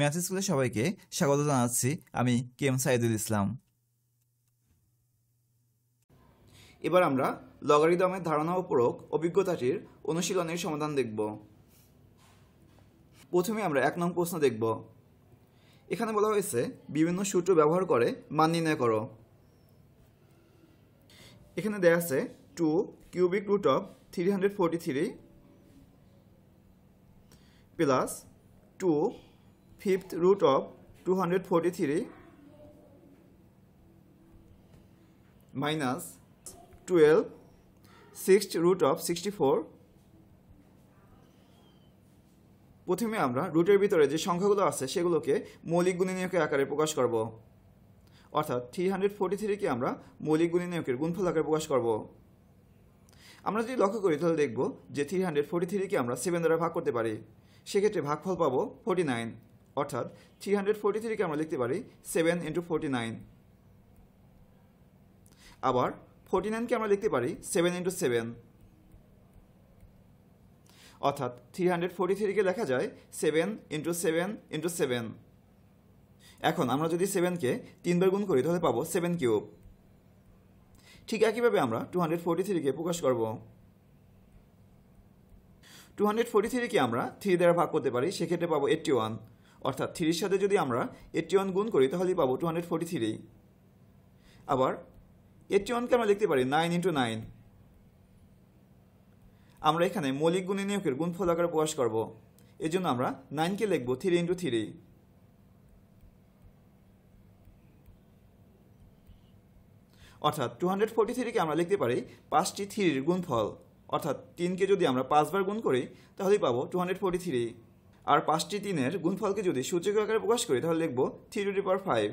math স্কুলে সবাইকে স্বাগত জানাচ্ছি আমি কে এম সাইদুল ইসলাম এবার আমরা লগারিদমের ধারণা ও প্রয়োগ অভিজ্ঞতাটির অনুশীলনের সমাধান দেখব প্রথমে আমরা এক নং প্রশ্ন দেখব এখানে বলা হয়েছে বিভিন্ন সূত্র ব্যবহার করে মান নির্ণয় করো এখানে দেয়া আছে two cubic root of three hundred forty three plus two fifth root of 243 minus 12 sixth root of 64 প্রথমে আমরা রুটের ভিতরে যে সংখ্যাগুলো আছে সেগুলোকে মৌলিক গুণনীয়কের আকারে প্রকাশ করব অর্থাৎ থ্রি হান্ড্রেড ফোর্টি থ্রিকে আমরা মৌলিক গুণনীয়কের গুণফল আকারে প্রকাশ করব আমরা যদি লক্ষ্য করি তাহলে দেখব যে থ্রি হান্ড্রেড ফোর্টি থ্রিকে আমরা সেভেন দ্বারা ভাগ করতে পারি সেক্ষেত্রে ভাগফল পাবো ফোর্টি নাইন অর্থাৎ থ্রি হান্ড্রেড থ্রিকে আমরা লিখতে পারি সেভেন ইন্টু নাইন আবার ফোরটি নাইনকে আমরা লিখতে পারি সেভেন ইন্টু সেভেন অর্থাৎ থ্রি হান্ড্রেড ফোরটি থ্রিকে লেখা যায় seven into seven into seven এখন আমরা যদি সেভেনকে তিনবার গুণ করি তাহলে পাবো সেভেন কিউব ঠিক একইভাবে আমরা টু হান্ড্রেড ফোরটি থ্রিকে প্রকাশ করব টু হান্ড্রেড ফোরটি থ্রিকে আমরা থ্রি দ্বারা ভাগ করতে পারি সেক্ষেত্রে পাবো এইট্টি ওয়ান অর্থাৎ থ্রির সাথে যদি আমরা এইটটি ওয়ান গুণ করি তাহলেই পাবো টু হান্ড্রেড ফোর্টি থ্রি আবার এইটটি ওয়ানকে আমরা লিখতে পারি নাইন ইন্টু নাইন আমরা এখানে মৌলিক গুণে নিয়োগের গুণফল আকারে প্রকাশ করব এই জন্য আমরা নাইনকে লিখব থ্রি ইন্টু থ্রি অর্থাৎ টু হান্ড্রেড ফোর্টি থ্রিকে আমরা লিখতে পারি পাঁচটি থ্রির গুণফল অর্থাৎ তিনকে যদি আমরা পাঁচবার গুণ করি তাহলেই পাবো টু হান্ড্রেড ফোর্টি থ্রি আর পাঁচটি তিনের গুণফলকে যদি সূচক আকারে প্রকাশ করি তাহলে লিখব থ্রি টু পাওয়ার ফাইভ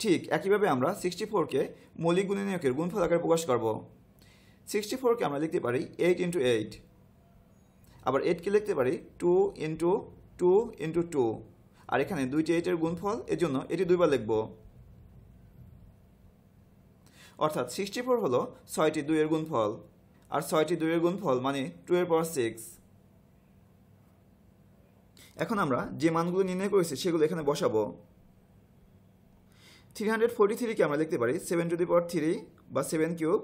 ঠিক একইভাবে আমরা সিক্সটি ফোরকে মৌলিক গুণনীয়কের গুণফল আকারে প্রকাশ করব সিক্সটি ফোরকে আমরা লিখতে পারি এইট ইন্টু এইট আবার এইটকে লিখতে পারি two into two into two আর এখানে দুইটি এইটের গুণফল এর জন্য এটি দুইবার লিখব অর্থাৎ সিক্সটি ফোর হলো ছয়টি দুইয়ের গুণফল আর ছয়টি দুইয়ের গুণফল মানে টু এর পাওয়ার সিক্স এখন আমরা যে মানগুলো নির্ণয় করেছি সেগুলো এখানে বসাবো থ্রি হান্ড্রেড ফোরটি থ্রিকে আমরা লিখতে পারি seven to the power three বা seven cube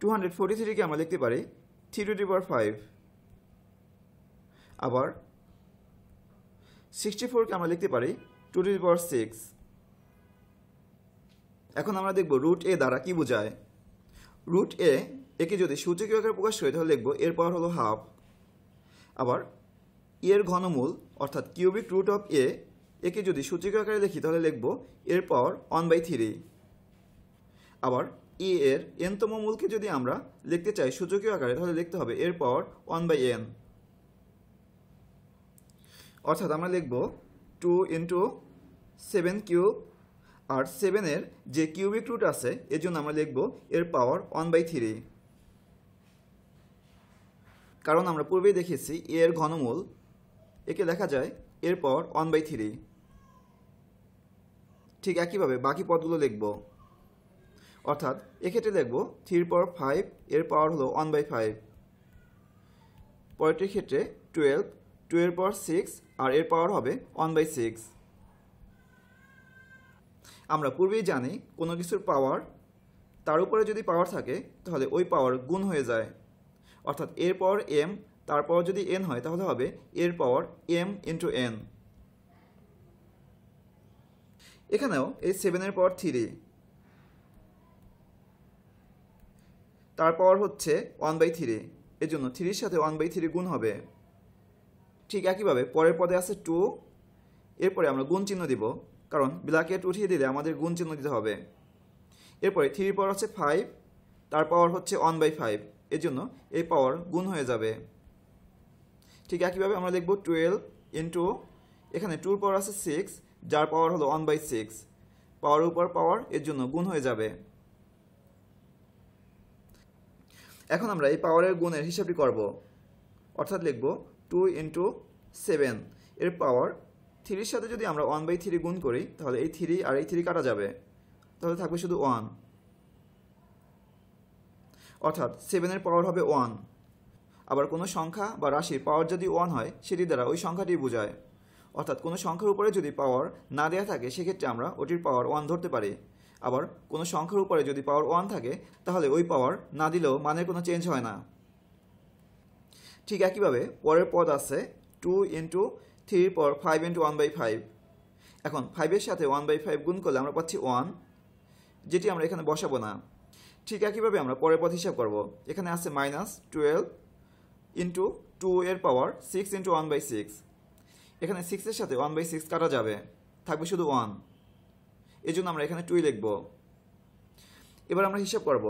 two hundred forty থ্রিকে আমরা লিখতে পারি three to the power five আবার সিক্সটি ফোরকে আমরা লিখতে পারি two to the power six এখন আমরা দেখব রুট এ দ্বারা কি বোঝায় রুট এ একে যদি সূচকীয় আকারে প্রকাশ করি তাহলে লিখবো এর পাওয়ার হলো হাফ আবার এর ঘনমূল অর্থাৎ কিউবিক রুট অফ এ একে যদি সূচকীয় আকারে লিখি তাহলে লিখব এর পাওয়ার ওয়ান বাই থ্রি আবার ই e এর এনতম মূলকে যদি আমরা লিখতে চাই সূচকীয় আকারে তাহলে লিখতে হবে এর পাওয়ার ওয়ান বাই এন অর্থাৎ আমরা লিখব টু ইন্টু সেভেন কিউব আর সেভেনের যে কিউবিক রুট আছে এর জন্য আমরা লিখব এর পাওয়ার ওয়ান বাই থ্রি কারণ আমরা পূর্বেই দেখেছি এ এর ঘনমূল একে দেখা যায় এরপর ওয়ান বাই থ্রি ঠিক একইভাবে বাকি পদগুলো লিখব অর্থাৎ এক্ষেত্রে দেখব থ্রির পাওয়ার ফাইভ এর পাওয়ার হলো ওয়ান বাই ফাইভ পরেরটির ক্ষেত্রে টুয়েলভ টু এর পাওয়ার সিক্স আর এর পাওয়ার হবে ওয়ান বাই সিক্স আমরা পূর্বেই জানি কোনো কিছুর পাওয়ার তার উপরে যদি পাওয়ার থাকে তাহলে ওই পাওয়ার গুণ হয়ে যায় অর্থাৎ এর পাওয়ার এম তারপর যদি এন হয় তাহলে হবে এর পাওয়ার এম ইন্টু এন এখানেও এই সেভেনের পাওয়ার থ্রি তার পাওয়ার হচ্ছে ওয়ান বাই থ্রি এর জন্য থ্রির সাথে ওয়ান বাই থ্রি গুণ হবে ঠিক একইভাবে পরের পদে আছে টু এরপরে আমরা গুণ চিহ্ন দিব কারণ ব্ল্যাকেট উঠিয়ে দিলে আমাদের গুণ চিহ্ন দিতে হবে এরপরে থ্রির পাওয়ার হচ্ছে ফাইভ তার পাওয়ার হচ্ছে ওয়ান বাই ফাইভ এজন্য এই পাওয়ার গুণ হয়ে যাবে ঠিক একইভাবে আমরা দেখব টুয়েলভ ইন্টু এখানে টুর পাওয়ার আছে সিক্স যার পাওয়ার হলো ওয়ান বাই সিক্স পাওয়ার উপর পাওয়ার এর জন্য গুণ হয়ে যাবে এখন আমরা এই পাওয়ারের গুণের হিসাবটি করব অর্থাৎ লিখব টু ইন্টু সেভেন এর পাওয়ার থ্রির সাথে যদি আমরা ওয়ান বাই থ্রি গুণ করি তাহলে এই থ্রি আর এই থ্রি কাটা যাবে তাহলে থাকবে শুধু ওয়ান অর্থাৎ সেভেনের পাওয়ার হবে ওয়ান আবার কোনো সংখ্যা বা রাশির পাওয়ার যদি ওয়ান হয় সেটি দ্বারা ওই সংখ্যাটি বোঝায় অর্থাৎ কোনো সংখ্যার উপরে যদি পাওয়ার না দেওয়া থাকে সেক্ষেত্রে আমরা ওটির পাওয়ার ওয়ান ধরতে পারি আবার কোনো সংখ্যার উপরে যদি পাওয়ার ওয়ান থাকে তাহলে ওই পাওয়ার না দিলেও মানের কোনো চেঞ্জ হয় না ঠিক একইভাবে পরের পদ আছে টু ইন্টু থ্রির পর five into one by five এখন ফাইভের সাথে ওয়ান বাই ফাইভ গুণ করলে আমরা পাচ্ছি ওয়ান যেটি আমরা এখানে বসাবো না ঠিক একইভাবে আমরা পরের পথ হিসাব করব এখানে আছে মাইনাস টুয়েলভ ইন্টু টু এর power six into one by six এখানে সিক্সের সাথে ওয়ান বাই সিক্স কাটা যাবে থাকবে শুধু ওয়ান এই জন্য আমরা এখানে টুই লিখব এবার আমরা হিসাব করব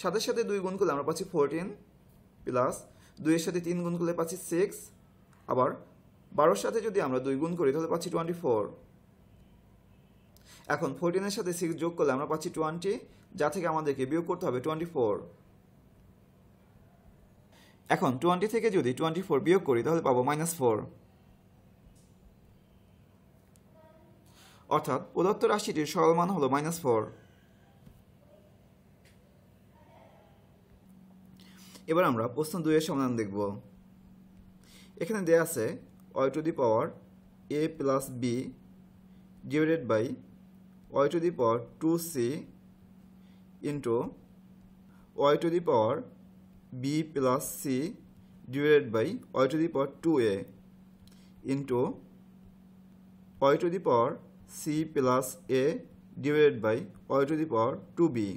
সাতের সাথে দুই গুণ করলে আমরা পাচ্ছি ফোরটিন প্লাস দুইয়ের সাথে তিন গুণ করলে পাচ্ছি সিক্স আবার বারোর সাথে যদি আমরা দুই গুণ করি তাহলে পাচ্ছি টোয়েন্টি ফোর এখন ফোরটিনের সাথে সিক্স যোগ করলে আমরা পাচ্ছি টোয়েন্টি যা থেকে আমাদেরকে বিয়োগ করতে হবে টোয়েন্টি ফোর এখন টোয়েন্টি থেকে যদি টোয়েন্টি ফোর বিয়োগ করি তাহলে পাবো মাইনাস ফোর অর্থাৎ প্রদত্ত রাশিটির সরল মান হলো মাইনাস ফোর এবার আমরা প্রশ্ন দুইয়ের সমাধান দেখব এখানে দেয়া আছে Y to the power A plus B divided by Y to the power two C into Y to the power B plus C divided by y to the power two A y to to the c C plus A by by to to the power two B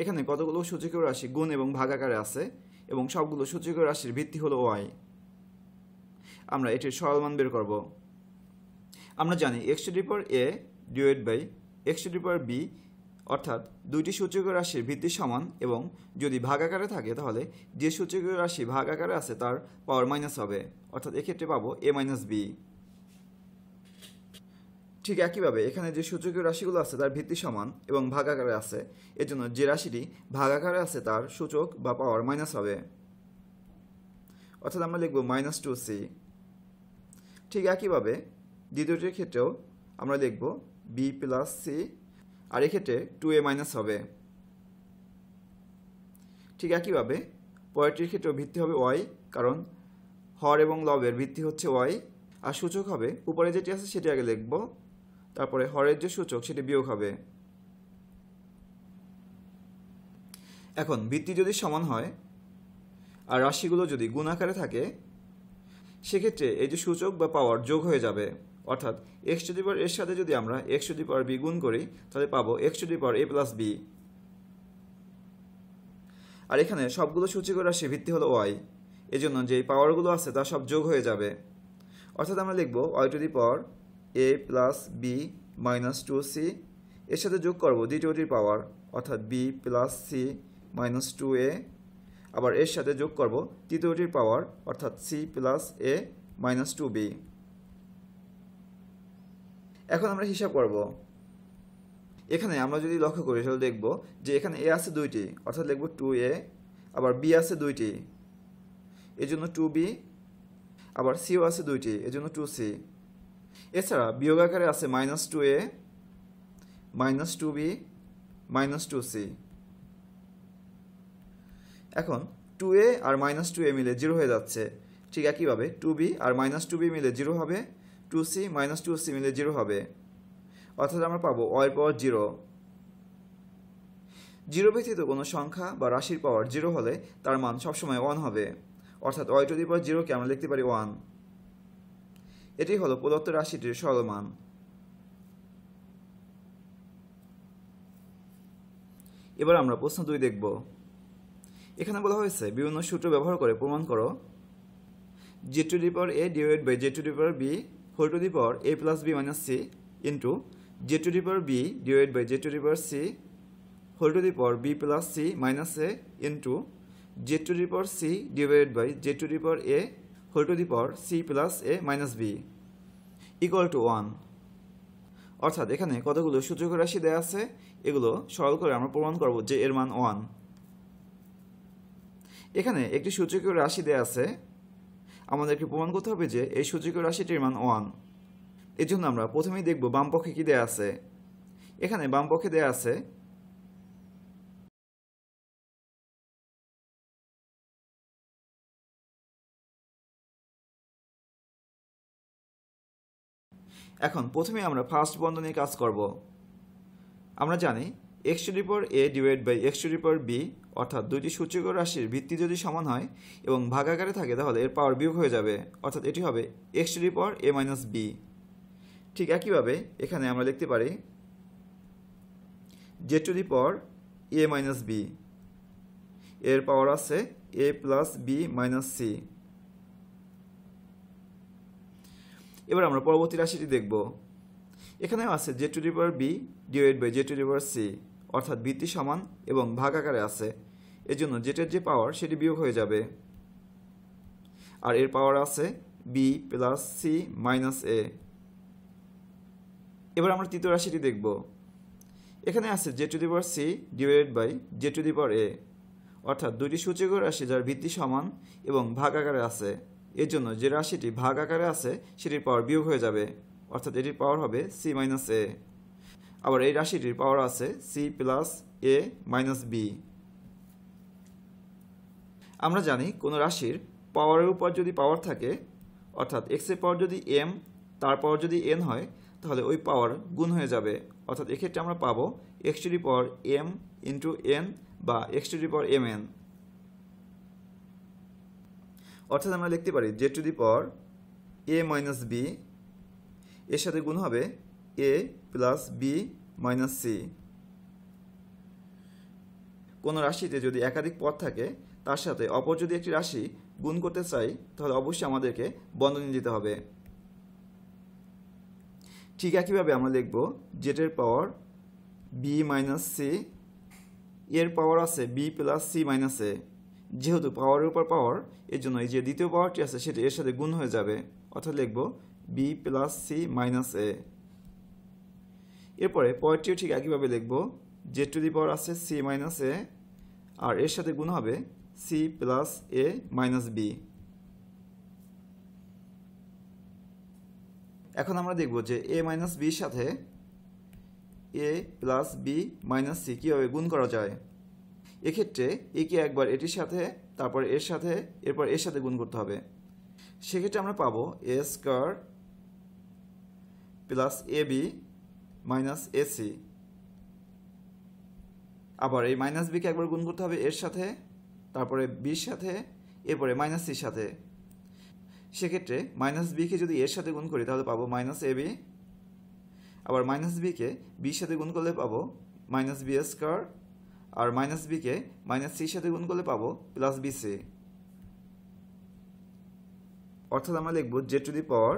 এখানে কতগুলো সূচক রাশি গুণ এবং ভাগাকারে আছে এবং সবগুলো সূচক রাশির ভিত্তি হলো ওয়াই আমরা এটির সরল মান বের করব আমরা জানি X to the power A divided by X to the power B অর্থাৎ দুইটি সূচক রাশির ভিত্তি সমান এবং যদি ভাগাকারে থাকে তাহলে যে সূচক রাশি ভাগাকারে আছে তার পাওয়ার মাইনাস হবে অর্থাৎ এক্ষেত্রে পাবো এ মাইনাস বি ঠিক একইভাবে এখানে যে সূচক রাশিগুলো আছে তার ভিত্তি সমান এবং ভাগাকারে আছে এজন্য যে রাশিটি ভাগাকারে আছে তার সূচক বা পাওয়ার মাইনাস হবে অর্থাৎ আমরা লিখব মাইনাস টু সি ঠিক একইভাবে দ্বিতীয়টির ক্ষেত্রেও আমরা লিখব বি প্লাস সি আর এক্ষেত্রে টু এ মাইনাস হবে ঠিক একইভাবে পরেরটির ক্ষেত্রেও ভিত্তি হবে ওয়াই কারণ হর এবং লবের ভিত্তি হচ্ছে ওয়াই আর সূচক হবে উপরে যেটি আছে সেটি আগে লিখব তারপরে হরের যে সূচক সেটি বিয়োগ হবে এখন ভিত্তি যদি সমান হয় আর রাশিগুলো যদি গুণ আকারে থাকে সেক্ষেত্রে এই যে সূচক বা পাওয়ার যোগ হয়ে যাবে অর্থাৎ এক্স টু দি পাওয়ার এর সাথে যদি আমরা X to the power B গুণ করি তাহলে পাবো X to the power A plus B আর এখানে সবগুলো সূচিকর রাশি ভিত্তি হলো ওয়াই এই জন্য যে পাওয়ারগুলো আছে তা সব যোগ হয়ে যাবে অর্থাৎ আমরা লিখব Y to the power A plus B minus two C এর সাথে যোগ করবো দ্বিতীয়টির পাওয়ার অর্থাৎ B plus C minus two A আবার এর সাথে যোগ করব তৃতীয়টির পাওয়ার অর্থাৎ C plus A minus two B এখন আমরা হিসাব করব এখানে আমরা যদি লক্ষ্য করি তাহলে দেখব যে এখানে এ আছে দুইটি অর্থাৎ লিখব টু এ আবার বি আছে দুইটি জন্য টু বি আবার সিও আছে দুইটি এর জন্য টু সি এছাড়া বিয়োগ আকারে আছে minus two A minus two B minus two C এখন টু এ আর মাইনাস টু এ মিলে জিরো হয়ে যাচ্ছে ঠিক একইভাবে টু বি আর মাইনাস টু বি মিলে জিরো হবে two C minus two C মিলে জিরো হবে অর্থাৎ আমরা পাবো অয়ের পাওয়ার জিরো জিরো ব্যতীত কোনো সংখ্যা বা রাশির পাওয়ার জিরো হলে তার মান সবসময় ওয়ান হবে অর্থাৎ অয় টু দি পাওয়ার জিরোকে আমরা লিখতে পারি ওয়ান এটি হলো প্রদত্ত রাশিটির সরল মান এবার আমরা প্রশ্ন দুই দেখব এখানে বলা হয়েছে বিভিন্ন সূত্র ব্যবহার করে প্রমাণ করো J to the power A divide by J to the power B whole to the power A plus B minus C into J to the power B divide by J to the power C whole to the power B plus C minus A into J to the power C divide by J to the power A whole to the power C plus A minus B equal to one অর্থাৎ এখানে কতগুলো সূচক রাশি দেওয়া আছে এগুলো সরল করে আমরা প্রমাণ করব যে এর মান ওয়ান এখানে একটি সূচকীয় রাশি দেওয়া আছে আমাদেরকে প্রমাণ করতে হবে যে এই সূচকীয় রাশিটির মান ওয়ান এর জন্য আমরা প্রথমেই দেখব বামপক্ষে কী দেয়া আছে এখানে বামপক্ষে দেয়া আছে এখন প্রথমে আমরা ফার্স্ট বন্ধ কাজ করব আমরা জানি এক্স টু রিপোর A divide by X to রিপোর বি অর্থাৎ দুইটি সূচক রাশির ভিত্তি যদি সমান হয় এবং ভাগাকারে থাকে তাহলে এর পাওয়ার বিয়োগ হয়ে যাবে অর্থাৎ এটি হবে এক্স টু রিপোর এ মাইনাস বি ঠিক একইভাবে এখানে আমরা লিখতে পারি জে টু রিপোর এ মাইনাস বি এর পাওয়ার আছে A plus B minus C এবার আমরা পরবর্তী রাশিটি দেখব এখানেও আছে জে টু রিপোর B divide by J to রিপোর সি অর্থাৎ বৃত্তি সমান এবং ভাগ আকারে আছে এজন্য জেটের যে পাওয়ার সেটি বিয়োগ হয়ে যাবে আর এর পাওয়ার আছে B plus C minus A এবার আমরা তৃতীয় রাশিটি দেখব এখানে আছে Z to the power C divided by J to the power A অর্থাৎ দুটি সূচক রাশি যার ভিত্তি সমান এবং ভাগ আকারে আছে এর জন্য যে রাশিটি ভাগ আকারে আছে সেটির পাওয়ার বিয়োগ হয়ে যাবে অর্থাৎ এটির পাওয়ার হবে সি মাইনাস এ আবার এই রাশিটির পাওয়ার আছে C plus A minus B আমরা জানি কোনো রাশির পাওয়ারের উপর যদি পাওয়ার থাকে অর্থাৎ এক্সের পাওয়ার যদি এম তার পাওয়ার যদি এন হয় তাহলে ওই পাওয়ার গুণ হয়ে যাবে অর্থাৎ এক্ষেত্রে আমরা পাবো X to the power M into N বা X to the power M N অর্থাৎ আমরা লিখতে পারি Z to the power A minus B এর সাথে গুণ হবে A plus B minus C কোন রাশিতে যদি একাধিক পথ থাকে তার সাথে অপর যদি একটি রাশি গুণ করতে চাই তাহলে অবশ্যই আমাদেরকে বন্ধনী দিতে হবে ঠিক একইভাবে আমরা লিখব জেটের পাওয়ার বি মাইনাস সি এর পাওয়ার আছে B plus C minus A যেহেতু পাওয়ারের উপর পাওয়ার এর জন্য এই যে দ্বিতীয় পাওয়ারটি আছে সেটি এর সাথে গুণ হয়ে যাবে অর্থাৎ লিখব B plus C minus A এরপরে পয়েন্টটিও ঠিক একইভাবে লিখব জে টু দি পাওয়ার আছে সি মাইনাস এ আর এর সাথে গুণ হবে C plus A minus B এখন আমরা দেখব যে এ মাইনাস বির সাথে A plus B minus C কীভাবে গুণ করা যায় এক্ষেত্রে একে একবার এটির সাথে তারপর এর সাথে এরপর এর সাথে গুণ করতে হবে সেক্ষেত্রে আমরা পাবো A square plus A B minus AC আবার এই মাইনাস বিকে একবার গুণ করতে হবে এর সাথে তারপরে বির সাথে এরপরে মাইনাস সির সাথে সেক্ষেত্রে মাইনাস বিকে যদি এর সাথে গুণ করি তাহলে পাবো মাইনাস এ বি আবার মাইনাস বিকে বির সাথে গুণ করলে পাবো মাইনাস বি স্কোয়ার আর মাইনাস বিকে মাইনাস সির সাথে গুণ করলে পাবো প্লাস বি সি অর্থাৎ আমরা লিখব Z to the power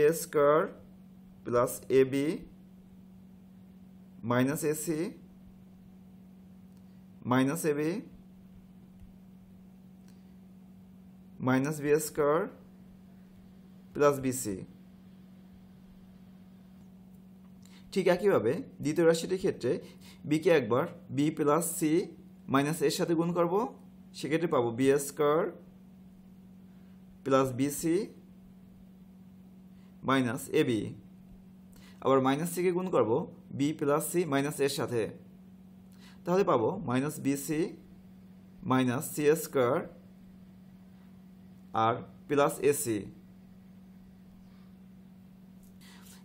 A square plus A B minus AC minus A B minus B square plus BC ঠিক একইভাবে দ্বিতীয় রাশিটির ক্ষেত্রে বিকে একবার বি প্লাস সি মাইনাস এর সাথে গুণ করব সেক্ষেত্রে পাবো B S square plus BC minus AB আবার মাইনাস সিকে গুণ করব বি প্লাস সি মাইনাস এর সাথে তাহলে পাবো minus BC minus C square আর প্লাস এসি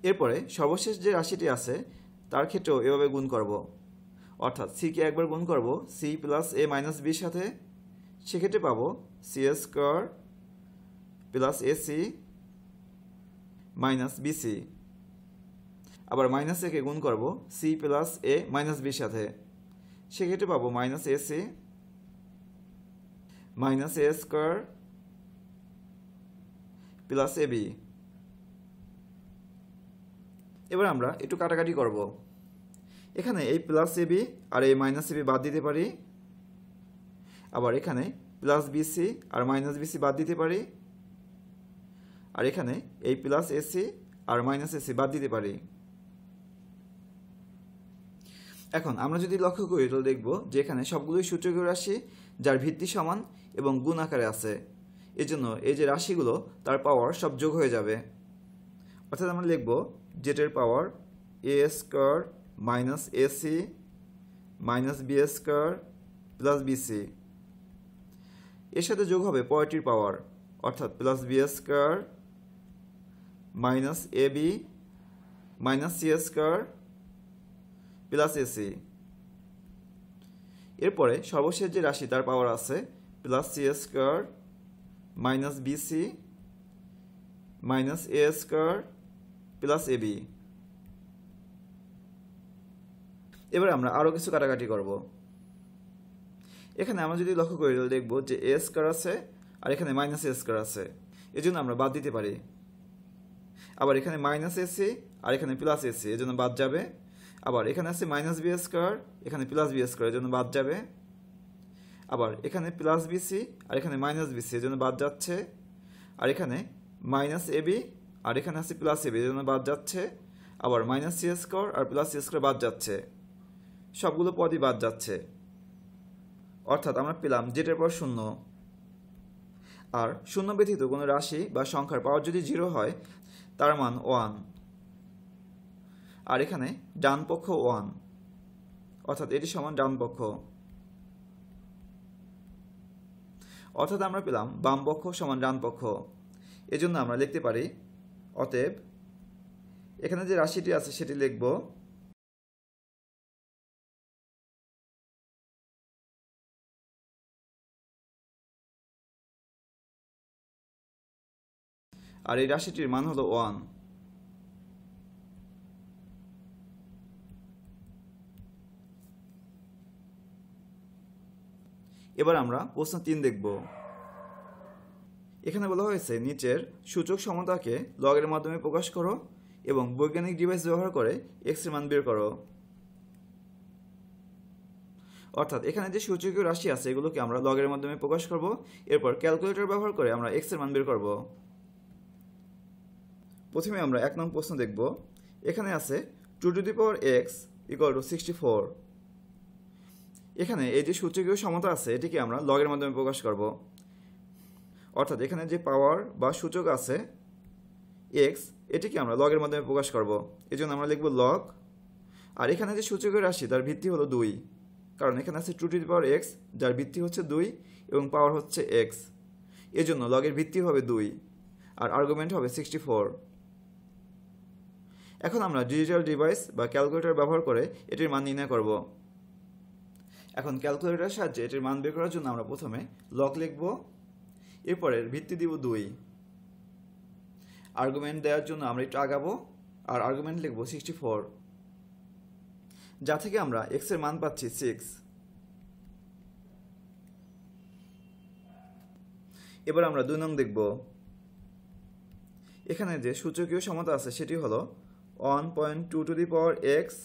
এরপরে সর্বশেষ যে রাশিটি আছে তার ক্ষেত্রেও এভাবে গুণ করব অর্থাৎ সিকে একবার গুণ করব সি প্লাস এ মাইনাস বির সাথে সেক্ষেত্রে পাবো C square plus AC minus BC আবার মাইনাস কে গুণ করব সি প্লাস এ মাইনাস বির সাথে সেক্ষেত্রে পাবো minus A C minus A square plus A B এবার আমরা একটু কাটাকাটি করব এখানে এই প্লাস এ বি আর এই মাইনাস এ বি বাদ দিতে পারি আবার এখানে প্লাস বিসি আর মাইনাস বিসি বাদ দিতে পারি আর এখানে এই প্লাস এসি আর মাইনাস এসি বাদ দিতে পারি এখন আমরা যদি লক্ষ্য করি তাহলে দেখব যে এখানে সবগুলোই সূচক রাশি যার ভিত্তি সমান এবং গুণ আকারে আছে এজন্য এই যে রাশিগুলো তার পাওয়ার সব যোগ হয়ে যাবে অর্থাৎ আমরা লিখব জেটের power A square minus AC minus B square plus BC এর সাথে যোগ হবে পয়টির পাওয়ার অর্থাৎ plus B square minus A B minus C square plus AC এরপরে সর্বশেষ যে রাশি তার পাওয়ার আছে plus C square minus BC minus A square plus A B এবার আমরা আরও কিছু কাটাকাটি করব এখানে আমরা যদি লক্ষ্য করি তাহলে দেখব যে এ স্কোয়ার আছে আর এখানে মাইনাস এ স্কোয়ার আছে এই জন্য আমরা বাদ দিতে পারি আবার এখানে মাইনাস এসি আর এখানে প্লাস এসি জন্য বাদ যাবে আবার এখানে আছে মাইনাস বি স্কোয়ার এখানে প্লাস বি স্কোয়ারের জন্য বাদ যাবে আবার এখানে প্লাস বিসি আর এখানে মাইনাস বিসি এর জন্য বাদ যাচ্ছে আর এখানে মাইনাস এবি আর এখানে আছে প্লাস এবি এর জন্য বাদ যাচ্ছে আবার মাইনাস সি স্কোয়ার আর প্লাস সি স্কোয়ার বাদ যাচ্ছে সবগুলো পদই বাদ যাচ্ছে অর্থাৎ আমরা পেলাম জেটের পর শূন্য আর শূন্য ব্যতীত কোনো রাশি বা সংখ্যার পাওয়ার যদি জিরো হয় তার মান ওয়ান আর এখানে ডান পক্ষ ওয়ান অর্থাৎ এটি সমান ডান পক্ষ অর্থাৎ আমরা পেলাম বাম পক্ষ সমান ডান পক্ষ এজন্য আমরা লিখতে পারি অতএব এখানে যে রাশিটি আছে সেটি লিখব আর এই রাশিটির মান হলো ওয়ান এবার আমরা প্রশ্ন তিন দেখব এখানে বলা হয়েছে নিচের সূচক সমতাকে লগের মাধ্যমে প্রকাশ করো এবং বৈজ্ঞানিক ডিভাইস ব্যবহার করে এক্স মান বের করো অর্থাৎ এখানে যে সূচকীয় রাশি আছে এগুলোকে আমরা লগের মাধ্যমে প্রকাশ করব এরপর ক্যালকুলেটর ব্যবহার করে আমরা এর মান বের করব প্রথমে আমরা এক নং প্রশ্ন দেখব এখানে আছে two to the power X equal to sixty four এখানে এই যে সূচকীয় সমতা আছে এটিকে আমরা লগের মাধ্যমে প্রকাশ করব অর্থাৎ এখানে যে পাওয়ার বা সূচক আছে এক্স এটিকে আমরা লগের মাধ্যমে প্রকাশ করব এই জন্য আমরা লিখব লগ আর এখানে যে সূচকের রাশি তার ভিত্তি হলো দুই কারণ এখানে আছে two to the power X যার ভিত্তি হচ্ছে দুই এবং পাওয়ার হচ্ছে এক্স এজন্য লগের ভিত্তি হবে দুই আর আর্গুমেন্ট হবে সিক্সটি ফোর এখন আমরা ডিজিটাল ডিভাইস বা ক্যালকুলেটর ব্যবহার করে এটির মান নির্ণয় করব এখন ক্যালকুলেটরের সাহায্যে এটির মান বের করার জন্য আমরা প্রথমে লক লিখব এরপরের ভিত্তি দিব দুই আর্গুমেন্ট দেওয়ার জন্য আমরা একটু আগাবো আর আর্গুমেন্ট লিখব সিক্সটি ফোর যা থেকে আমরা এক্সের মান পাচ্ছি সিক্স এবার আমরা দুই নং দেখব এখানে যে সূচকীয় সমতা আছে সেটি হলো one point two to the power X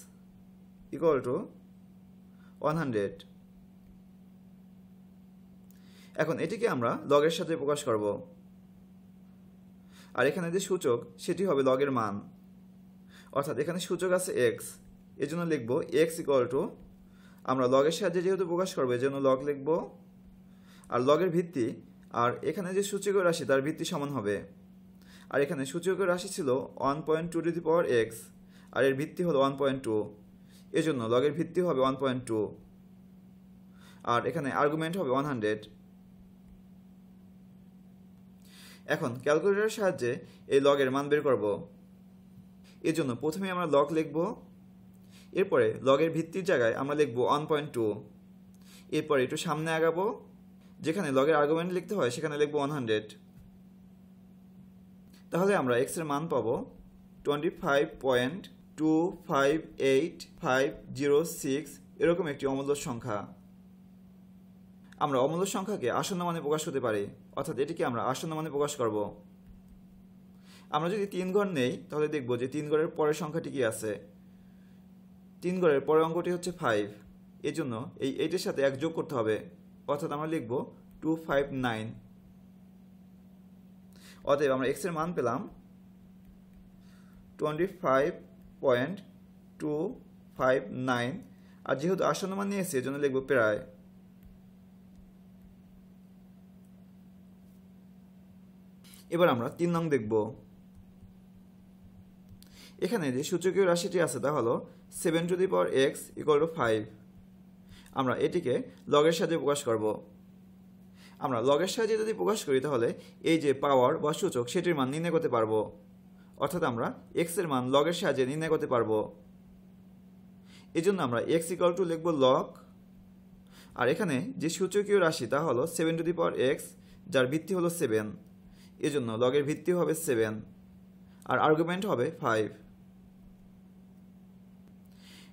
equal to 100 এখন এটিকে আমরা লগের সাথে প্রকাশ করব আর এখানে যে সূচক সেটি হবে লগের মান অর্থাৎ এখানে সূচক আছে এক্স এজন্য জন্য লিখব এক্স ইকুয়াল টু আমরা লগের সাহায্যে যেহেতু প্রকাশ করবো এই জন্য লগ লিখব আর লগের ভিত্তি আর এখানে যে সূচকীয় রাশি তার ভিত্তি সমান হবে আর এখানে সূচকীয় রাশি ছিল one point two to the power X আর এর ভিত্তি হলো ওয়ান পয়েন্ট টু এজন্য লগের ভিত্তি হবে ওয়ান পয়েন্ট টু আর এখানে আর্গুমেন্ট হবে ওয়ান হান্ড্রেড এখন ক্যালকুলেটারের সাহায্যে এই লগের মান বের করব এজন্য প্রথমে আমরা লগ লিখব এরপরে লগের ভিত্তির জায়গায় আমরা লিখব ওয়ান পয়েন্ট টু এরপরে একটু সামনে আগাবো যেখানে লগের আর্গুমেন্ট লিখতে হয় সেখানে লিখব ওয়ান হান্ড্রেড তাহলে আমরা এক্সের মান পাবো twenty five point two five eight five zero six এরকম একটি অমূল্য সংখ্যা আমরা অমূল্য সংখ্যাকে আসন্ন মানে প্রকাশ করতে পারি অর্থাৎ এটিকে আমরা আসন্ন মানে প্রকাশ করব আমরা যদি তিন ঘর নেই তাহলে দেখব যে তিন ঘরের পরের সংখ্যাটি কি আছে তিন ঘরের পরের অঙ্কটি হচ্ছে ফাইভ এজন্য এই এইটের সাথে এক যোগ করতে হবে অর্থাৎ আমরা লিখব টু ফাইভ নাইন অতএব আমরা এক্সের মান পেলাম twenty five point two five nine আর যেহেতু আসন্ন মান নিয়েছে এজন্য লিখব প্রায় এবার আমরা তিন নং দেখব এখানে যে সূচকীয় রাশিটি আছে তা হলো seven to the power X equal to five আমরা এটিকে লগের সাহায্যে প্রকাশ করব আমরা লগের সাহায্যে যদি প্রকাশ করি তাহলে এই যে পাওয়ার বা সূচক সেটির মান নির্ণয় করতে পারবো অর্থাৎ আমরা এক্স এর মান লগের সাহায্যে নির্ণয় করতে পারবো জন্য আমরা এক্স ইকাল টু লিখব লগ আর এখানে যে সূচকীয় রাশি তা হলো seven to the power X যার ভিত্তি হলো সেভেন এজন্য লগের ভিত্তি হবে সেভেন আর আর্গুমেন্ট হবে ফাইভ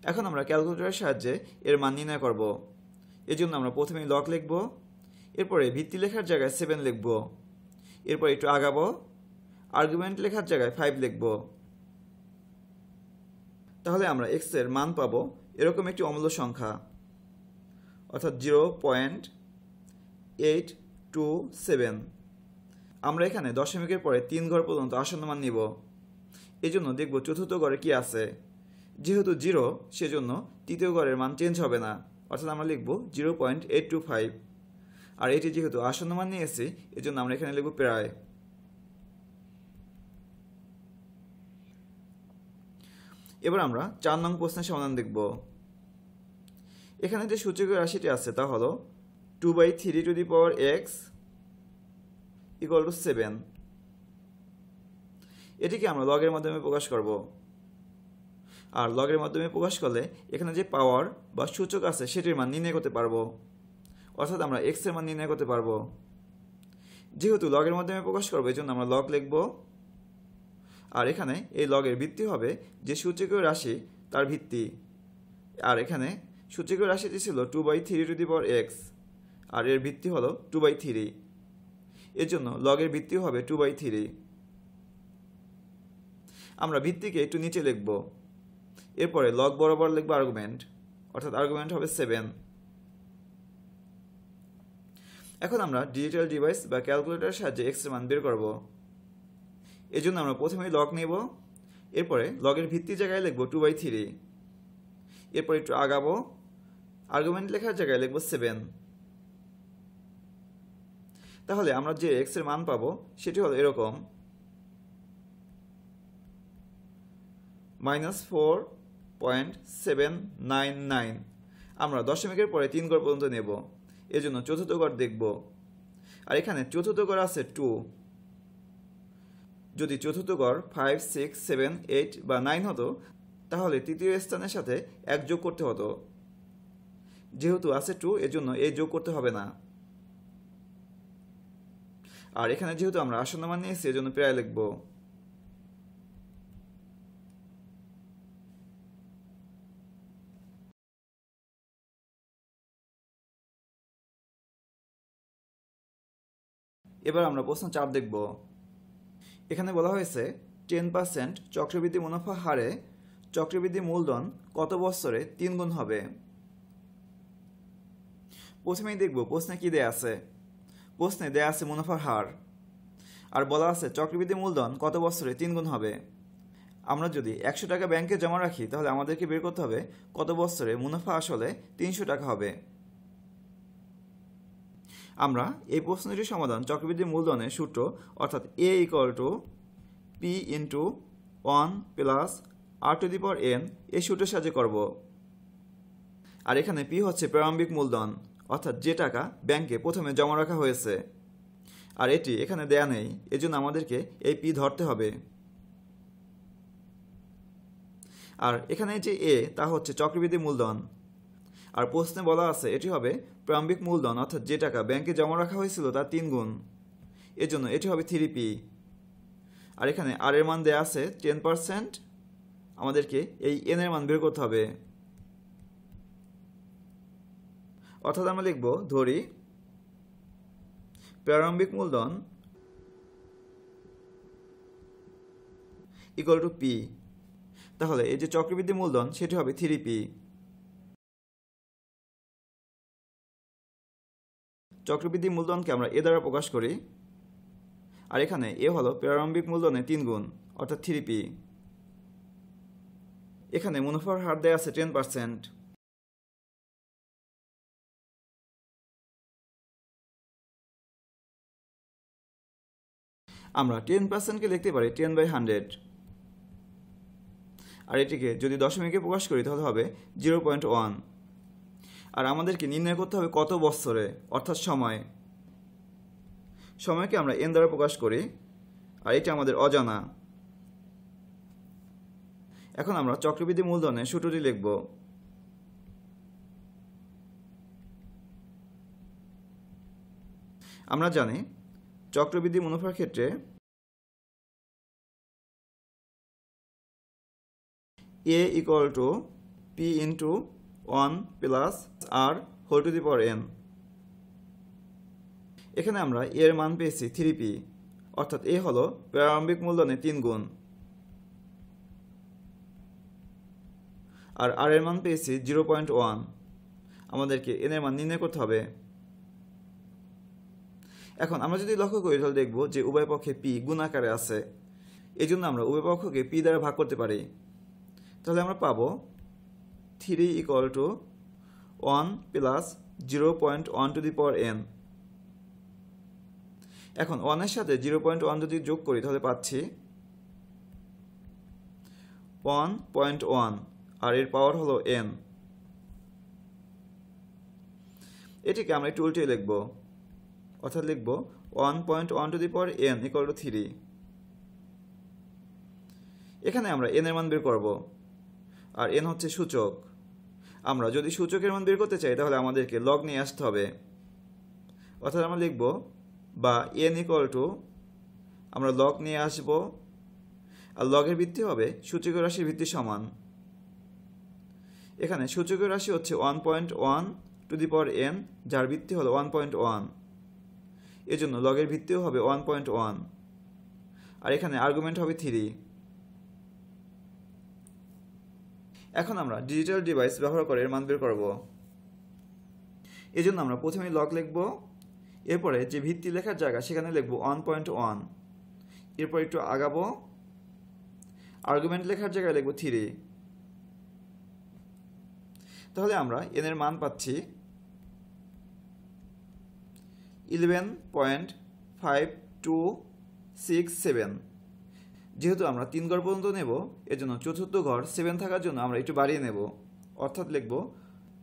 এখন আমরা ক্যালকুলেটরের সাহায্যে এর মান নির্ণয় করব এজন্য আমরা প্রথমে লক লিখব এরপরে ভিত্তি লেখার জায়গায় সেভেন লিখব এরপর একটু আগাবো আর্গুমেন্ট লেখার জায়গায় ফাইভ লিখব তাহলে আমরা এক্স এর মান পাবো এরকম একটি অমূল্য সংখ্যা অর্থাৎ zero point eight two seven আমরা এখানে দশমিকের পরে তিন ঘর পর্যন্ত আসন্ন মান নিব এজন্য দেখব চতুর্থ ঘরে কি আছে যেহেতু জিরো সেজন্য তৃতীয় ঘরের মান চেঞ্জ হবে না অর্থাৎ আমরা লিখব zero point eight two five আর এটি যেহেতু আসন্ন মান নিয়েছি এজন্য আমরা এখানে লিখব প্রায় এবার আমরা চার নং প্রশ্নের সমাধান দেখব এখানে যে সূচকীয় রাশিটি আছে তা হলো two by three to the power X equal to seven এটিকে আমরা লগের মাধ্যমে প্রকাশ করব আর লগের মাধ্যমে প্রকাশ করলে এখানে যে পাওয়ার বা সূচক আছে সেটির মান নির্ণয় করতে পারবো অর্থাৎ আমরা এক্সের মান নির্ণয় করতে পারবো যেহেতু লগের মাধ্যমে প্রকাশ করবো এই জন্য আমরা লগ লিখবো আর এখানে এই লগের ভিত্তি হবে যে সূচকীয় রাশি তার ভিত্তি আর এখানে সূচকীয় রাশিটি ছিল two by three to the power X আর এর ভিত্তি হলো টু বাই থ্রি এর জন্য লগের ভিত্তি হবে টু বাই থ্রি আমরা ভিত্তিকে একটু নিচে লিখব এরপরে লগ বরাবর লিখব আর্গুমেন্ট অর্থাৎ আর্গুমেন্ট হবে সেভেন এখন আমরা ডিজিটাল ডিভাইস বা ক্যালকুলেটরের সাহায্যে এক্সের মান বের করবো এজন্য আমরা প্রথমে লগ নেব এরপরে লগের ভিত্তি জায়গায় লিখব টু বাই থ্রি এরপর একটু আগাবো আর্গুমেন্ট লেখার জায়গায় লিখব সেভেন তাহলে আমরা যে এক্স এর মান পাবো সেটি হলো এরকম minus four point seven nine nine আমরা দশমিকের পরে তিন গড় পর্যন্ত নেব এজন্য চতুর্থ গড় দেখব আর এখানে চতুর্থ গড় আছে টু যদি চতুর্থ গড় ফাইভ সিক্স সেভেন এইট বা নাইন হতো তাহলে তৃতীয় স্থানের সাথে এক যোগ করতে হতো যেহেতু আছে টু এজন্য এই যোগ করতে হবে না আর এখানে যেহেতু আমরা আসন্ন মান নিয়েছি এজন্য প্রায় লিখব এবার আমরা প্রশ্ন চার দেখব এখানে বলা হয়েছে টেন পার্সেন্ট চক্রবৃদ্ধি মুনাফা হারে চক্রবৃদ্ধি মূলধন কত বছরে তিন গুণ হবে প্রথমেই দেখব প্রশ্নে কী দেয়া আছে প্রশ্নে দেয়া আছে মুনাফার হার আর বলা আছে চক্রবৃদ্ধি মূলধন কত বছরে তিন গুণ হবে আমরা যদি একশো টাকা ব্যাংকে জমা রাখি তাহলে আমাদেরকে বের করতে হবে কত বছরে মুনাফা আসলে তিনশো টাকা হবে আমরা এই প্রশ্নটির সমাধান চক্রবৃদ্ধি মূলধনের সূত্র অর্থাৎ A equal to P into one plus R to the power N এই সূত্রের সাহায্যে করব আর এখানে পি হচ্ছে প্রারম্ভিক মূলধন অর্থাৎ যে টাকা ব্যাংকে প্রথমে জমা রাখা হয়েছে আর এটি এখানে দেয়া নেই এজন্য আমাদেরকে এই পি ধরতে হবে আর এখানে যে এ তা হচ্ছে চক্রবৃদ্ধি মূলধন আর প্রশ্নে বলা আছে এটি হবে প্রারম্ভিক মূলধন অর্থাৎ যে টাকা ব্যাংকে জমা রাখা হয়েছিল তার তিন গুণ এজন্য এটি হবে থ্রি পি আর এখানে আর এর মান দেওয়া আছে টেন পারসেন্ট আমাদেরকে এই এন এর মান বের করতে হবে অর্থাৎ আমরা লিখব ধরি প্রারম্ভিক মূলধন ইকুয়াল টু পি তাহলে এই যে চক্রবৃদ্ধি মূলধন সেটি হবে থ্রি পি চক্রবৃদ্ধি মূলধনকে আমরা এ দ্বারা প্রকাশ করি আর এখানে এ হলো প্রারম্ভিক মূলধনে তিন গুণ অর্থাৎ থ্রি পি এখানে মুনাফার হার দেয়া আছে টেন পার্সেন্ট আমরা টেন পার্সেন্টকে দেখতে পারি টেন বাই হান্ড্রেড আর এটিকে যদি দশমিকে প্রকাশ করি তাহলে হবে জিরো পয়েন্ট ওয়ান আর আমাদেরকে নির্ণয় করতে হবে কত বৎসরে অর্থাৎ সময়ে সময়কে আমরা এন দ্বারা প্রকাশ করি আর এটা আমাদের অজানা এখন আমরা চক্রবৃদ্ধি মূলধনে সুটুটি লিখব আমরা জানি চক্রবৃদ্ধি মুনাফার ক্ষেত্রে A equal to P into one plus R whole to the power N এখানে আমরা এর মান পেয়েছি থ্রি পি অর্থাৎ এ হলো প্রারম্ভিক মূলধনে তিন গুণ আর আর এর মান পেয়েছি জিরো পয়েন্ট ওয়ান আমাদেরকে এন এর মান নির্ণয় করতে হবে এখন আমরা যদি লক্ষ্য করি তাহলে দেখব যে উভয় পক্ষে পি গুণ আকারে আছে এই জন্য আমরা উভয় পক্ষকে পি দ্বারা ভাগ করতে পারি তাহলে আমরা পাবো three equal to one plus zero point one to the power N এখন ওয়ানের সাথে জিরো পয়েন্ট ওয়ান যদি যোগ করি তাহলে পাচ্ছি ওয়ান পয়েন্ট ওয়ান আর এর পাওয়ার হলো এন এটিকে আমরা একটু উল্টে লিখব অর্থাৎ লিখব one point one to the power N equal to three এখানে আমরা এন এর মান বের করব আর এন হচ্ছে সূচক আমরা যদি সূচকের মান বের করতে চাই তাহলে আমাদেরকে লগ নিয়ে আসতে হবে অর্থাৎ আমরা লিখব বা এন ইকুয়াল টু আমরা লগ নিয়ে আসব আর লগের ভিত্তি হবে সূচকীয় রাশির ভিত্তি সমান এখানে সূচকীয় রাশি হচ্ছে one point one to the power N যার ভিত্তি হলো ওয়ান পয়েন্ট ওয়ান এজন্য লগের ভিত্তিও হবে ওয়ান পয়েন্ট ওয়ান আর এখানে আর্গুমেন্ট হবে থ্রি এখন আমরা ডিজিটাল ডিভাইস ব্যবহার করে এর মান বের করব এজন্য আমরা প্রথমে লগ লিখব এরপরে যে ভিত্তি লেখার জায়গা সেখানে লিখব ওয়ান পয়েন্ট ওয়ান এরপর একটু আগাবো আর্গুমেন্ট লেখার জায়গায় লিখব থ্রি তাহলে আমরা এন এর মান পাচ্ছি eleven point five two six seven যেহেতু আমরা তিন ঘর পর্যন্ত নেব এজন্য চতুর্থ ঘর সেভেন থাকার জন্য আমরা একটু বাড়িয়ে নেব অর্থাৎ লিখব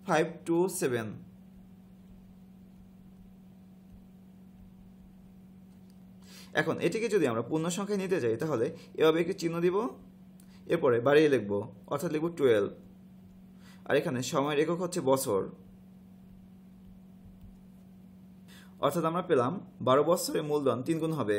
ফাইভ টু সেভেন এখন এটিকে যদি আমরা পূর্ণ সংখ্যায় নিতে যাই তাহলে এভাবে একটি চিহ্ন দিব এরপরে বাড়িয়ে লিখব অর্থাৎ লিখব টুয়েলভ আর এখানে সময়ের একক হচ্ছে বছর অর্থাৎ আমরা পেলাম বারো বছরের মূলধন তিন গুণ হবে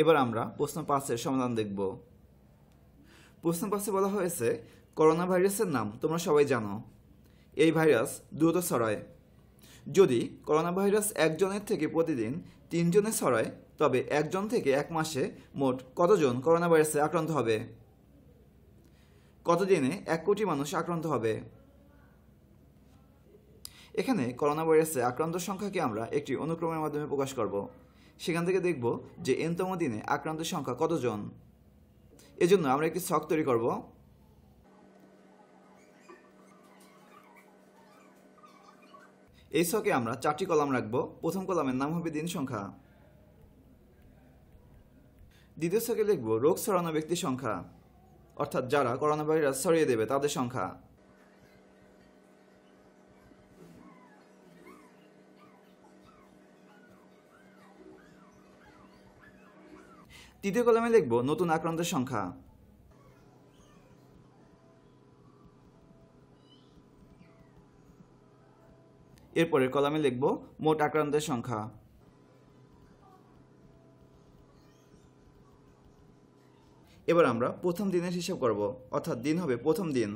এবার আমরা প্রশ্ন পাঁচের সমাধান দেখব প্রশ্ন পাঁচে বলা হয়েছে করোনা ভাইরাসের নাম তোমরা সবাই জানো এই ভাইরাস দ্রুত ছড়ায় যদি করোনা ভাইরাস একজনের থেকে প্রতিদিন তিনজনে ছড়ায় তবে একজন থেকে এক মাসে মোট কতজন করোনা ভাইরাসে আক্রান্ত হবে কতদিনে এক কোটি মানুষ আক্রান্ত হবে এখানে করোনা ভাইরাসে আক্রান্ত সংখ্যাকে আমরা একটি অনুক্রমের মাধ্যমে প্রকাশ করব সেখান থেকে দেখব যে এনতম দিনে আক্রান্তের সংখ্যা কতজন এজন্য আমরা একটি ছক তৈরি করব এই ছকে আমরা চারটি কলাম রাখব প্রথম কলামের নাম হবে দিন সংখ্যা দ্বিতীয় ছকে লিখব রোগ ছড়ানো ব্যক্তির সংখ্যা অর্থাৎ যারা করোনা ভাইরাস ছড়িয়ে দেবে তাদের সংখ্যা তৃতীয় কলামে লিখব নতুন আক্রান্তের সংখ্যা এরপরের কলামে লিখব মোট আক্রান্তের সংখ্যা এবার আমরা প্রথম দিনের হিসাব করব অর্থাৎ দিন হবে প্রথম দিন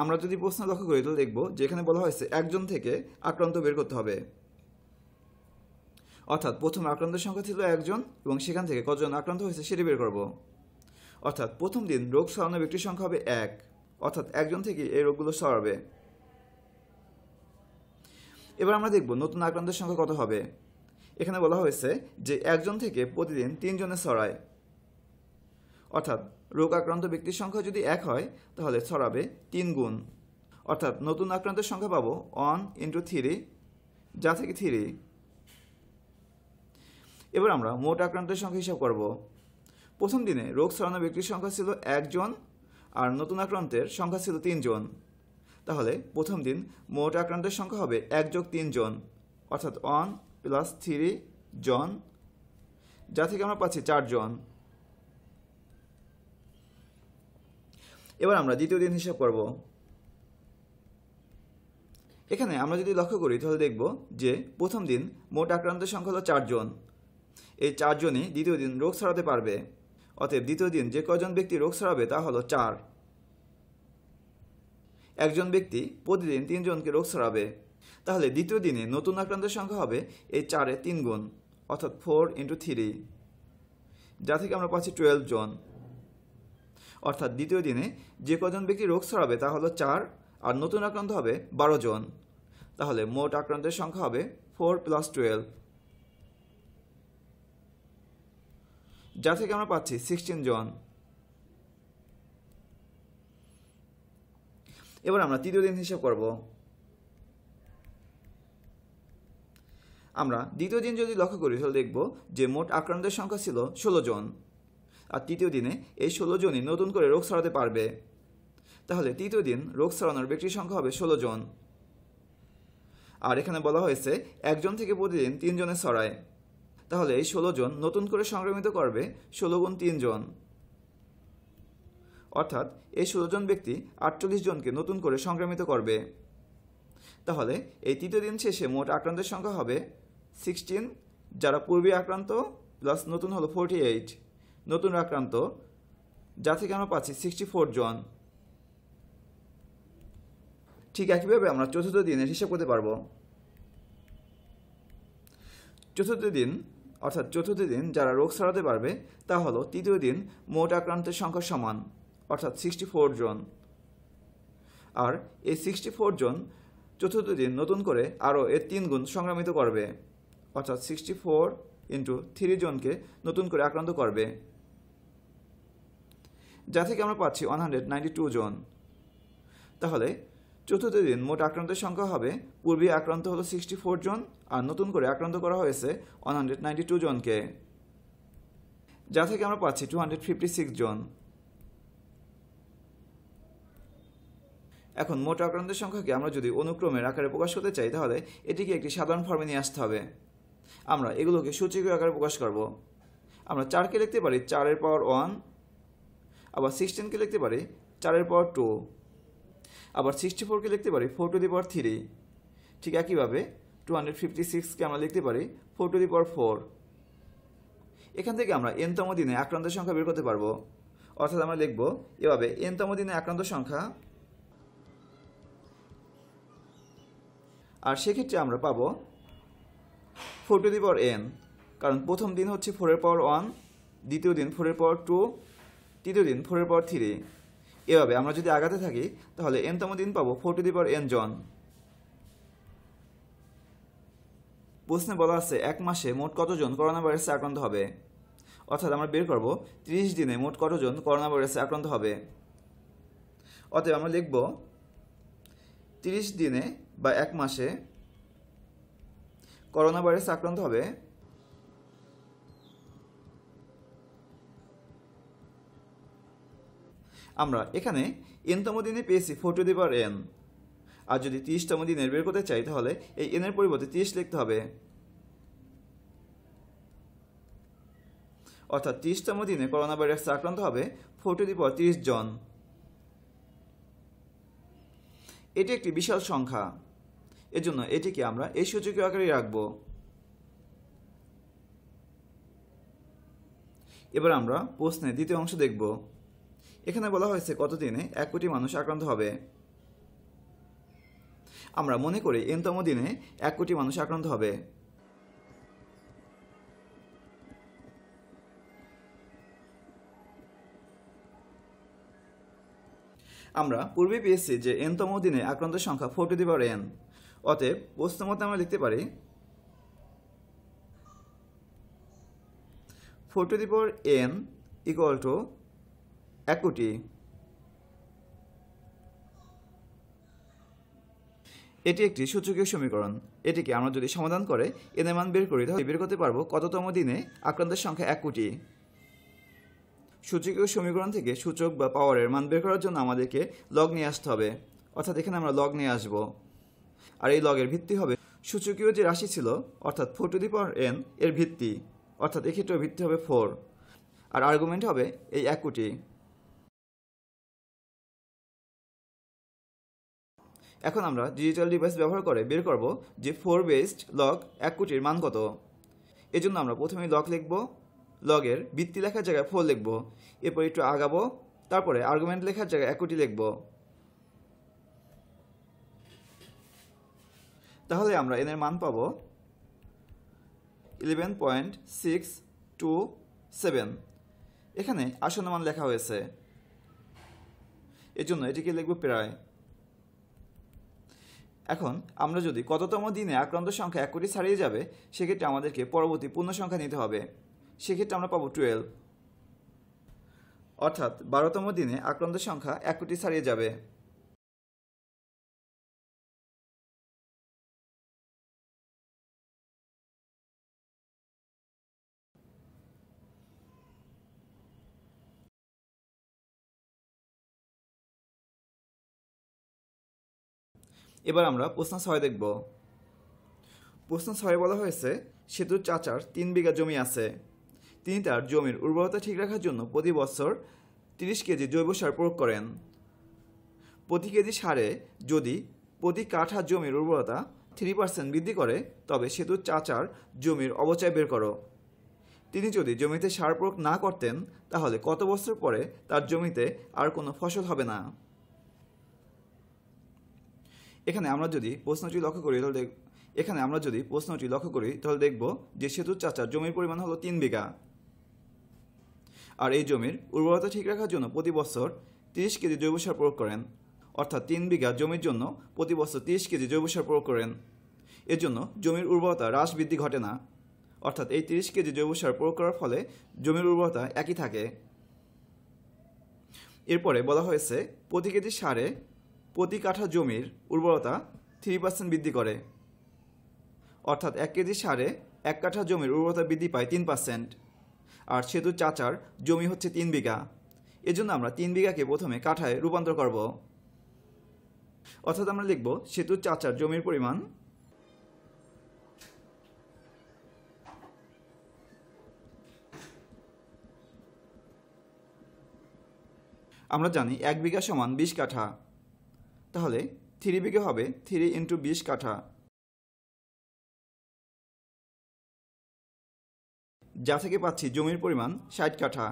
আমরা যদি প্রশ্ন লক্ষ্য করি তাহলে দেখব যেখানে বলা হয়েছে একজন থেকে আক্রান্ত বের করতে হবে অর্থাৎ প্রথম আক্রান্তের সংখ্যা ছিল একজন এবং সেখান থেকে কজন আক্রান্ত হয়েছে সেটি বের করব অর্থাৎ প্রথম দিন রোগ ছড়ানো ব্যক্তির সংখ্যা হবে এক অর্থাৎ একজন থেকে এই রোগগুলো ছড়াবে এবার আমরা দেখব নতুন আক্রান্তের সংখ্যা কত হবে এখানে বলা হয়েছে যে একজন থেকে প্রতিদিন তিনজনে ছড়ায় অর্থাৎ রোগ আক্রান্ত ব্যক্তির সংখ্যা যদি এক হয় তাহলে ছড়াবে তিন গুণ অর্থাৎ নতুন আক্রান্তের সংখ্যা পাবো ওয়ান ইন্টু থ্রি যা থেকে থ্রি এবার আমরা মোট আক্রান্তের সংখ্যা হিসাব করব প্রথম দিনে রোগ ছড়ানো ব্যক্তির সংখ্যা ছিল একজন আর নতুন আক্রান্তের সংখ্যা ছিল তিনজন তাহলে প্রথম দিন মোট আক্রান্তের সংখ্যা হবে এক যোগ তিনজন অর্থাৎ ওয়ান প্লাস থ্রি জন যা থেকে আমরা পাচ্ছি চারজন এবার আমরা দ্বিতীয় দিন হিসাব করব এখানে আমরা যদি লক্ষ্য করি তাহলে দেখব যে প্রথম দিন মোট আক্রান্তের সংখ্যা হলো চারজন এই চারজনই দ্বিতীয় দিন রোগ সারাতে পারবে অতএব দ্বিতীয় দিন যে কজন ব্যক্তি রোগ সারাবে তা হলো চার একজন ব্যক্তি প্রতিদিন তিনজনকে রোগ সারাবে তাহলে দ্বিতীয় দিনে নতুন আক্রান্তের সংখ্যা হবে এই চারে তিন গুণ অর্থাৎ ফোর ইন্টু থ্রি যা থেকে আমরা পাচ্ছি টুয়েলভ জন অর্থাৎ দ্বিতীয় দিনে যে কজন ব্যক্তি রোগ ছড়াবে তা হলো চার আর নতুন আক্রান্ত হবে বারো জন তাহলে মোট আক্রান্তের সংখ্যা হবে ফোর প্লাস টুয়েলভ যা থেকে আমরা পাচ্ছি সিক্সটিন জন এবার আমরা তৃতীয় দিন হিসাব করব আমরা দ্বিতীয় দিন যদি লক্ষ্য করি তাহলে দেখব যে মোট আক্রান্তের সংখ্যা ছিল ষোলো জন আর তৃতীয় দিনে এই ষোলো জনই নতুন করে রোগ ছড়াতে পারবে তাহলে তৃতীয় দিন রোগ ছড়ানোর ব্যক্তির সংখ্যা হবে ষোলো জন আর এখানে বলা হয়েছে একজন থেকে প্রতিদিন তিনজনে ছড়ায় তাহলে এই ষোলো জন নতুন করে সংক্রমিত করবে ষোলো গুণ তিনজন অর্থাৎ এই ষোলো জন ব্যক্তি আটচল্লিশ জনকে নতুন করে সংক্রমিত করবে তাহলে এই তৃতীয় দিন শেষে মোট আক্রান্তের সংখ্যা হবে সিক্সটিন যারা পূর্বে আক্রান্ত প্লাস নতুন হলো ফোরটি এইট নতুন আক্রান্ত যা থেকে আমরা পাচ্ছি সিক্সটি ফোর জন ঠিক একইভাবে আমরা চতুর্থ দিনের হিসাব করতে পারবো চতুর্থ দিন অর্থাৎ চতুর্থ দিন যারা রোগ সারাতে পারবে তা হলো তৃতীয় দিন মোট আক্রান্তের সংখ্যা সমান অর্থাৎ সিক্সটি ফোর জন আর এই সিক্সটি ফোর জন চতুর্থ দিন নতুন করে আরও এর তিন গুণ সংক্রামিত করবে অর্থাৎ সিক্সটি ফোর ইন্টু থ্রি জনকে নতুন করে আক্রান্ত করবে যা থেকে আমরা পাচ্ছি ওয়ান হান্ড্রেড নাইনটি টু জন তাহলে চতুর্থ দিন মোট আক্রান্তের সংখ্যা হবে পূর্বে আক্রান্ত হলো সিক্সটি ফোর জন আর নতুন করে আক্রান্ত করা হয়েছে ওয়ান হান্ড্রেড নাইনটি টু জনকে যা থেকে আমরা পাচ্ছি টু হান্ড্রেড ফিফটি সিক্স জন এখন মোট আক্রান্তের সংখ্যাকে আমরা যদি অনুক্রমের আকারে প্রকাশ করতে চাই তাহলে এটিকে একটি সাধারণ ফর্মে নিয়ে আসতে হবে আমরা এগুলোকে সূচিক আকারে প্রকাশ করব আমরা চারকে লিখতে পারি চারের পাওয়ার ওয়ান আবার সিক্সটিনকে লিখতে পারি চারের পাওয়ার টু আবার সিক্সটি ফোরকে লিখতে পারি four to the power three ঠিক একইভাবে টু হান্ড্রেড ফিফটি সিক্সকে আমরা লিখতে পারি four to the power four এখান থেকে আমরা এনতম দিনে আক্রান্ত সংখ্যা বের করতে পারবো অর্থাৎ আমরা লিখব এভাবে এনতম দিনে আক্রান্ত সংখ্যা আর সেক্ষেত্রে আমরা পাবো four to the power N কারণ প্রথম দিন হচ্ছে ফোরের পাওয়ার ওয়ান দ্বিতীয় দিন ফোরের পাওয়ার টু তৃতীয় দিন ফোরের পাওয়ার থ্রি এভাবে আমরা যদি আগাতে থাকি তাহলে এনতম দিন পাবো four to the power N জন প্রশ্নে বলা আছে এক মাসে মোট কতজন করোনা ভাইরাসে আক্রান্ত হবে অর্থাৎ আমরা বের করব ত্রিশ দিনে মোট কতজন করোনা ভাইরাসে আক্রান্ত হবে অতএব আমরা লিখব ত্রিশ দিনে বা এক মাসে করোনা ভাইরাসে আক্রান্ত হবে আমরা এখানে এনতম দিনে পেয়েছি four to the power N আর যদি তিরিশটা এনের বের করতে চাই তাহলে এই এনের পরিবর্তে তিরিশ লিখতে হবে অর্থাৎ তিরিশতম দিনে করোনা ভাইরাস আক্রান্ত হবে ফোর্টি দি পর তিরিশ জন এটি একটি বিশাল সংখ্যা এজন্য এটিকে আমরা এই সূচকীয় আকারে রাখব এবার আমরা প্রশ্নের দ্বিতীয় অংশ দেখব এখানে বলা হয়েছে কতদিনে এক কোটি মানুষ আক্রান্ত হবে আমরা মনে করি এনতম দিনে এক কোটি মানুষ আক্রান্ত হবে আমরা পূর্বে পেয়েছি যে এনতম দিনে আক্রান্তের সংখ্যা four to the power N অতএব মতে আমরা লিখতে পারি four to the power N equal to এক কোটি এটি একটি সূচকীয় সমীকরণ এটিকে আমরা যদি সমাধান করে এদের মান বের করি তাহলে বের করতে পারবো কততম দিনে আক্রান্তের সংখ্যা এক কোটি সূচকীয় সমীকরণ থেকে সূচক বা পাওয়ারের মান বের করার জন্য আমাদেরকে লগ নিয়ে আসতে হবে অর্থাৎ এখানে আমরা লগ নিয়ে আসব আর এই লগের ভিত্তি হবে সূচকীয় যে রাশি ছিল অর্থাৎ four to the power N এর ভিত্তি অর্থাৎ এক্ষেত্রে ভিত্তি হবে ফোর আর আর্গুমেন্ট হবে এই এক কোটি এখন আমরা ডিজিটাল ডিভাইস ব্যবহার করে বের করব যে ফোর বেসড লক এক কোটির মান কত এজন্য আমরা প্রথমে লক লিখব লগের বৃত্তি লেখার জায়গায় ফোর লিখব এরপর একটু আগাবো তারপরে আর্গুমেন্ট লেখার জায়গায় এক কোটি লিখব তাহলে আমরা এনের মান পাব eleven point six two seven এখানে আসন্ন মান লেখা হয়েছে এজন্য এটিকে লিখব প্রায় এখন আমরা যদি কততম দিনে আক্রান্ত সংখ্যা এক কোটি ছাড়িয়ে যাবে সেক্ষেত্রে আমাদেরকে পরবর্তী পূর্ণ সংখ্যা নিতে হবে সেক্ষেত্রে আমরা পাবো টুয়েলভ অর্থাৎ বারোতম দিনে আক্রান্ত সংখ্যা এক কোটি ছাড়িয়ে যাবে এবার আমরা প্রশ্ন ছয় দেখব প্রশ্ন ছয় বলা হয়েছে সেতুর চাচার তিন বিঘা জমি আছে তিনি তার জমির উর্বরতা ঠিক রাখার জন্য প্রতি বছর তিরিশ কেজি জৈব সার প্রয়োগ করেন প্রতি কেজি সারে যদি প্রতি কাঠা জমির উর্বরতা থ্রি পার্সেন্ট বৃদ্ধি করে তবে সেতুর চাচার জমির অবচয় বের করো তিনি যদি জমিতে সার প্রয়োগ না করতেন তাহলে কত বছর পরে তার জমিতে আর কোনো ফসল হবে না এখানে আমরা যদি প্রশ্নটি লক্ষ্য করি তাহলে এখানে আমরা যদি প্রশ্নটি লক্ষ্য করি তাহলে দেখব যে সেতুর চাচার জমির পরিমাণ হলো তিন বিঘা আর এই জমির উর্বরতা ঠিক রাখার জন্য প্রতি বছর তিরিশ কেজি জৈব সার প্রয়োগ করেন অর্থাৎ তিন বিঘা জমির জন্য প্রতি বছর তিরিশ কেজি জৈব সার প্রয়োগ করেন এর জন্য জমির উর্বরতা হ্রাস বৃদ্ধি ঘটে না অর্থাৎ এই তিরিশ কেজি জৈব সার প্রয়োগ করার ফলে জমির উর্বরতা একই থাকে এরপরে বলা হয়েছে প্রতি কেজি সারে প্রতি কাঠা জমির উর্বরতা থ্রি পার্সেন্ট বৃদ্ধি করে অর্থাৎ এক কেজি সারে এক কাঠা জমির উর্বরতা বৃদ্ধি পায় তিন পার্সেন্ট আর সেতু চাচার জমি হচ্ছে তিন বিঘা এজন্য আমরা তিন বিঘাকে প্রথমে কাঠায় রূপান্তর করব অর্থাৎ আমরা লিখব সেতু চাচার জমির পরিমাণ আমরা জানি এক বিঘা সমান বিশ কাঠা তাহলে থ্রি বিঘে হবে থ্রি ইন্টু বিশ কাঠা যা থেকে পাচ্ছি জমির পরিমাণ ষাট কাঠা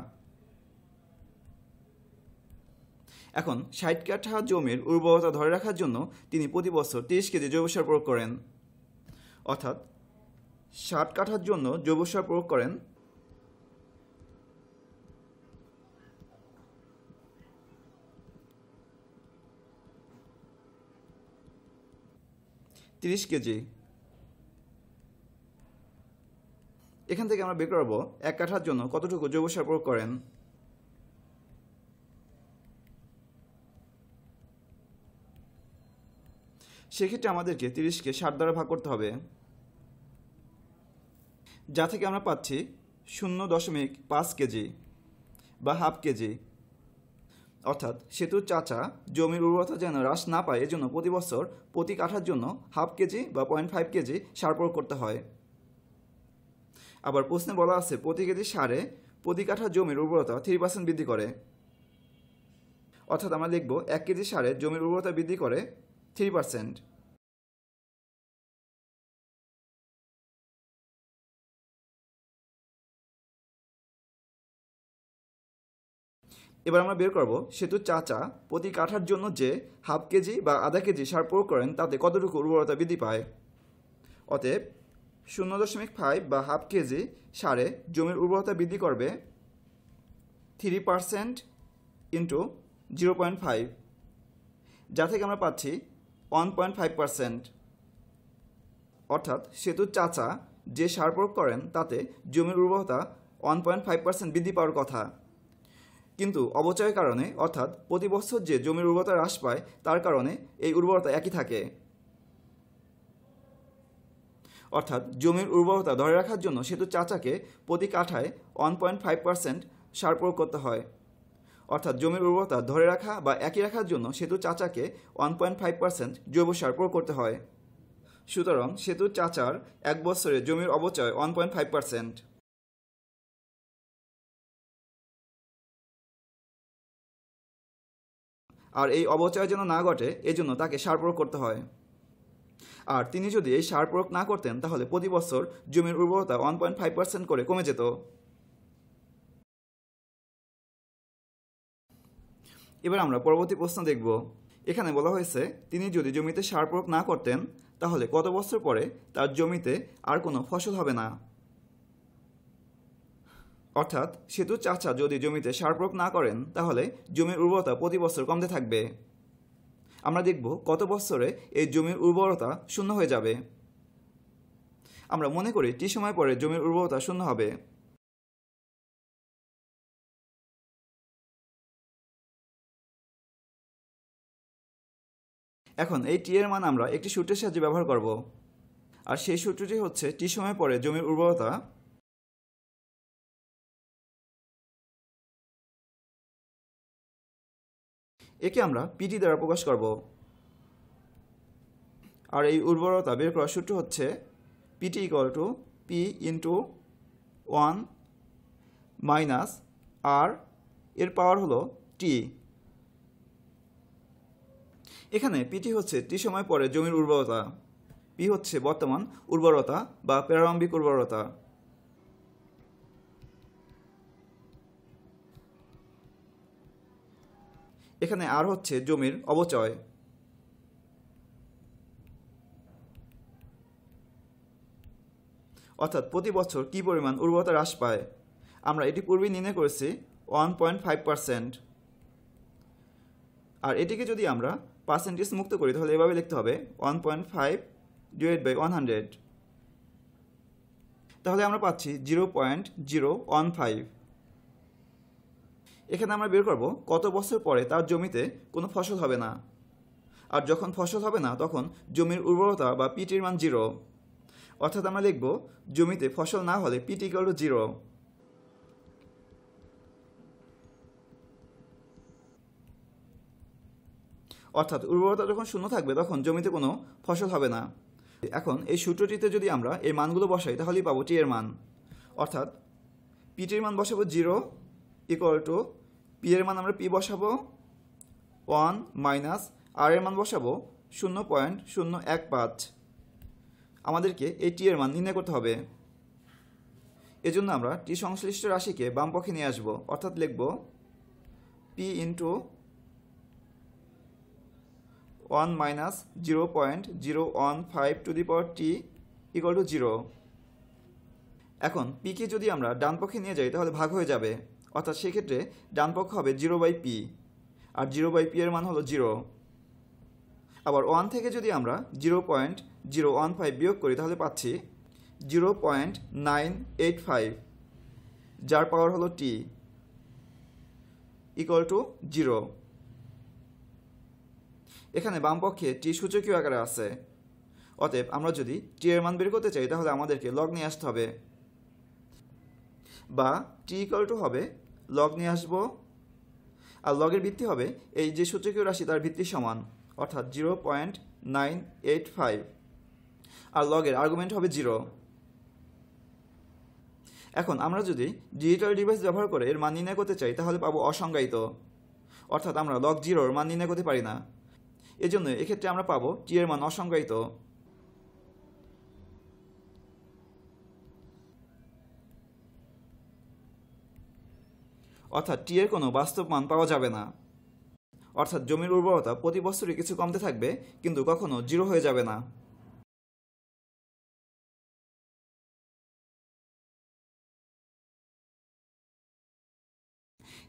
এখন ষাট কাঠা জমির উর্বরতা ধরে রাখার জন্য তিনি প্রতি বছর তিরিশ কেজি জৈব সার প্রয়োগ করেন অর্থাৎ ষাট কাঠার জন্য জৈব সার প্রয়োগ করেন তিরিশ কেজি এখান থেকে আমরা বের করবো এক কাঠার জন্য কতটুকু জৈব সার প্রয়োগ করেন সেক্ষেত্রে আমাদেরকে তিরিশকে ষাট দ্বারা ভাগ করতে হবে যা থেকে আমরা পাচ্ছি শূন্য দশমিক পাঁচ কেজি বা হাফ কেজি অর্থাৎ সেতুর চাচা জমির উর্বরতা যেন হ্রাস না পায় এজন্য প্রতি বছর প্রতি কাঠার জন্য হাফ কেজি বা পয়েন্ট ফাইভ কেজি সার প্রয়োগ করতে হয় আবার প্রশ্নে বলা আছে প্রতি কেজি সারে প্রতি কাঠা জমির উর্বরতা থ্রি পার্সেন্ট বৃদ্ধি করে অর্থাৎ আমরা দেখব এক কেজি সারে জমির উর্বরতা বৃদ্ধি করে থ্রি পার্সেন্ট এবার আমরা বের করব সেতু চাচা প্রতি কাঠার জন্য যে হাফ কেজি বা আধা কেজি সার প্রয়োগ করেন তাতে কতটুকু উর্বরতা বৃদ্ধি পায় অতএব শূন্য দশমিক ফাইভ বা হাফ কেজি সারে জমির উর্বরতা বৃদ্ধি করবে three percent into zero point five যা থেকে আমরা পাচ্ছি ওয়ান পয়েন্ট ফাইভ পারসেন্ট অর্থাৎ সেতু চাচা যে সার প্রয়োগ করেন তাতে জমির উর্বরতা ওয়ান পয়েন্ট ফাইভ পার্সেন্ট বৃদ্ধি পাওয়ার কথা কিন্তু অবচয়ের কারণে অর্থাৎ প্রতি বছর যে জমির উর্বরতা হ্রাস পায় তার কারণে এই উর্বরতা একই থাকে অর্থাৎ জমির উর্বরতা ধরে রাখার জন্য সেতু চাচাকে প্রতি কাঠায় ওয়ান পয়েন্ট ফাইভ পার্সেন্ট সার প্রয়োগ করতে হয় অর্থাৎ জমির উর্বরতা ধরে রাখা বা একই রাখার জন্য সেতু চাচাকে ওয়ান পয়েন্ট ফাইভ পার্সেন্ট জৈব সার প্রয়োগ করতে হয় সুতরাং সেতু চাচার এক বছরে জমির অবচয় ওয়ান পয়েন্ট ফাইভ পার্সেন্ট আর এই অবচয় যেন না ঘটে এজন্য তাকে সার প্রয়োগ করতে হয় আর তিনি যদি এই সার প্রয়োগ না করতেন তাহলে প্রতি বছর জমির উর্বরতা ওয়ান পয়েন্ট ফাইভ পার্সেন্ট করে কমে যেত এবার আমরা পরবর্তী প্রশ্ন দেখব এখানে বলা হয়েছে তিনি যদি জমিতে সার প্রয়োগ না করতেন তাহলে কত বছর পরে তার জমিতে আর কোনো ফসল হবে না অর্থাৎ সেতু চাচা যদি জমিতে সার প্রয়োগ না করেন তাহলে জমির উর্বরতা প্রতি বছর কমতে থাকবে আমরা দেখব কত বছরে এই জমির উর্বরতা শূন্য হয়ে যাবে আমরা মনে করি টি সময় পরে জমির উর্বরতা শূন্য হবে এখন এই টি এর মান আমরা একটি সূত্রের সাহায্যে ব্যবহার করব আর সেই সূত্রটি হচ্ছে টি সময় পরে জমির উর্বরতা একে আমরা পিটি দ্বারা প্রকাশ করব আর এই উর্বরতা বের করার সূত্র হচ্ছে PT equal to P into one minus R এর পাওয়ার হলো টি এখানে পিটি হচ্ছে টি সময় পরে জমির উর্বরতা পি হচ্ছে বর্তমান উর্বরতা বা প্রারম্ভিক উর্বরতা এখানে আর হচ্ছে জমির অবচয় অর্থাৎ প্রতি বছর কী পরিমাণ উর্বরতা হ্রাস পায় আমরা এটি পূর্বেই নির্ণয় করেছি ওয়ান পয়েন্ট ফাইভ পার্সেন্ট আর এটিকে যদি আমরা পার্সেন্টেজ মুক্ত করি তাহলে এভাবে লিখতে হবে one point five divide by one hundred তাহলে আমরা পাচ্ছি zero point zero one five এখানে আমরা বের করব কত বছর পরে তার জমিতে কোনো ফসল হবে না আর যখন ফসল হবে না তখন জমির উর্বরতা বা পিটির মান জিরো অর্থাৎ আমরা লিখব জমিতে ফসল না হলে পিটি গেল জিরো অর্থাৎ উর্বরতা যখন শূন্য থাকবে তখন জমিতে কোনো ফসল হবে না এখন এই সূত্রটিতে যদি আমরা এই মানগুলো বসাই তাহলেই পাবো টি এর মান অর্থাৎ পিটির মান বসাবো জিরো ইকুয়াল টু পি এর মান আমরা পি বসাবো ওয়ান মাইনাস আর এর মান বসাবো শূন্য পয়েন্ট শূন্য এক পাঁচ আমাদেরকে এই টি এর মান নির্ণয় করতে হবে এজন্য আমরা টি সংশ্লিষ্ট রাশিকে বাম পক্ষে নিয়ে আসব অর্থাৎ লিখব P into one minus zero point zero one five to the power T equal to zero এখন পিকে যদি আমরা ডানপক্ষে নিয়ে যাই তাহলে ভাগ হয়ে যাবে অর্থাৎ সেক্ষেত্রে ডান পক্ষ হবে জিরো বাই পি আর জিরো বাই পি এর মান হলো জিরো আবার ওয়ান থেকে যদি আমরা zero point zero one five বিয়োগ করি তাহলে পাচ্ছি zero point nine eight five যার পাওয়ার হলো টি ইকুয়াল টু জিরো এখানে বামপক্ষে টি সূচকীয় আকারে আছে অতএব আমরা যদি টি এর মান বের করতে চাই তাহলে আমাদেরকে লগ নিয়ে আসতে হবে বা টি ইকাল টু হবে লগ নিয়ে আসবো আর লগের ভিত্তি হবে এই যে সূচকীয় রাশি তার ভিত্তি সমান অর্থাৎ zero point nine eight five আর লগের আর্গুমেন্ট হবে জিরো এখন আমরা যদি ডিজিটাল ডিভাইস ব্যবহার করে এর মান নির্ণয় করতে চাই তাহলে পাবো অসংজ্ঞায়িত অর্থাৎ আমরা লগ জিরোর মান নির্ণয় করতে পারি না এজন্য এক্ষেত্রে আমরা পাবো টি এর মান অসংজ্ঞায়িত অর্থাৎ টি এর কোনো বাস্তব মান পাওয়া যাবে না অর্থাৎ জমির উর্বরতা প্রতি বছরই কিছু কমতে থাকবে কিন্তু কখনো জিরো হয়ে যাবে না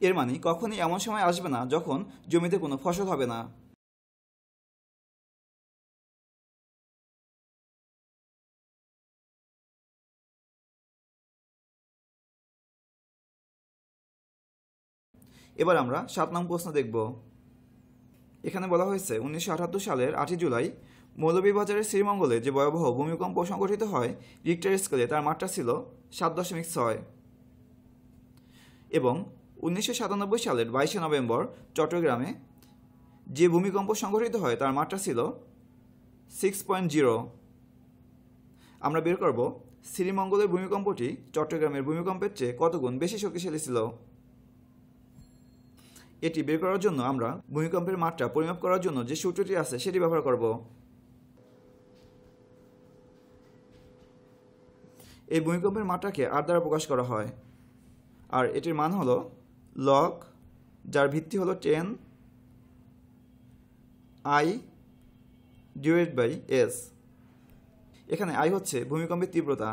এর মানে কখনই এমন সময় আসবে না যখন জমিতে কোনো ফসল হবে না এবার আমরা সাত নং প্রশ্ন দেখব এখানে বলা হয়েছে উনিশশো সালের আটই জুলাই মৌলভীবাজারের শ্রীমঙ্গলে যে ভয়াবহ ভূমিকম্প সংঘটিত হয় রিক্টার স্কেলে তার মাত্রা ছিল সাত দশমিক ছয় এবং উনিশশো সালের বাইশে নভেম্বর চট্টগ্রামে যে ভূমিকম্প সংঘটিত হয় তার মাত্রা ছিল সিক্স পয়েন্ট জিরো আমরা বের করব শ্রীমঙ্গলের ভূমিকম্পটি চট্টগ্রামের ভূমিকম্পের চেয়ে কতগুণ বেশি শক্তিশালী ছিল এটি বের করার জন্য আমরা ভূমিকম্পের মাত্রা পরিমাপ করার জন্য যে সূত্রটি আছে সেটি ব্যবহার করব এই ভূমিকম্পের মাত্রাকে আর দ্বারা প্রকাশ করা হয় আর এটির মান হলো লক যার ভিত্তি হলো ten I divide by S এখানে আই হচ্ছে ভূমিকম্পের তীব্রতা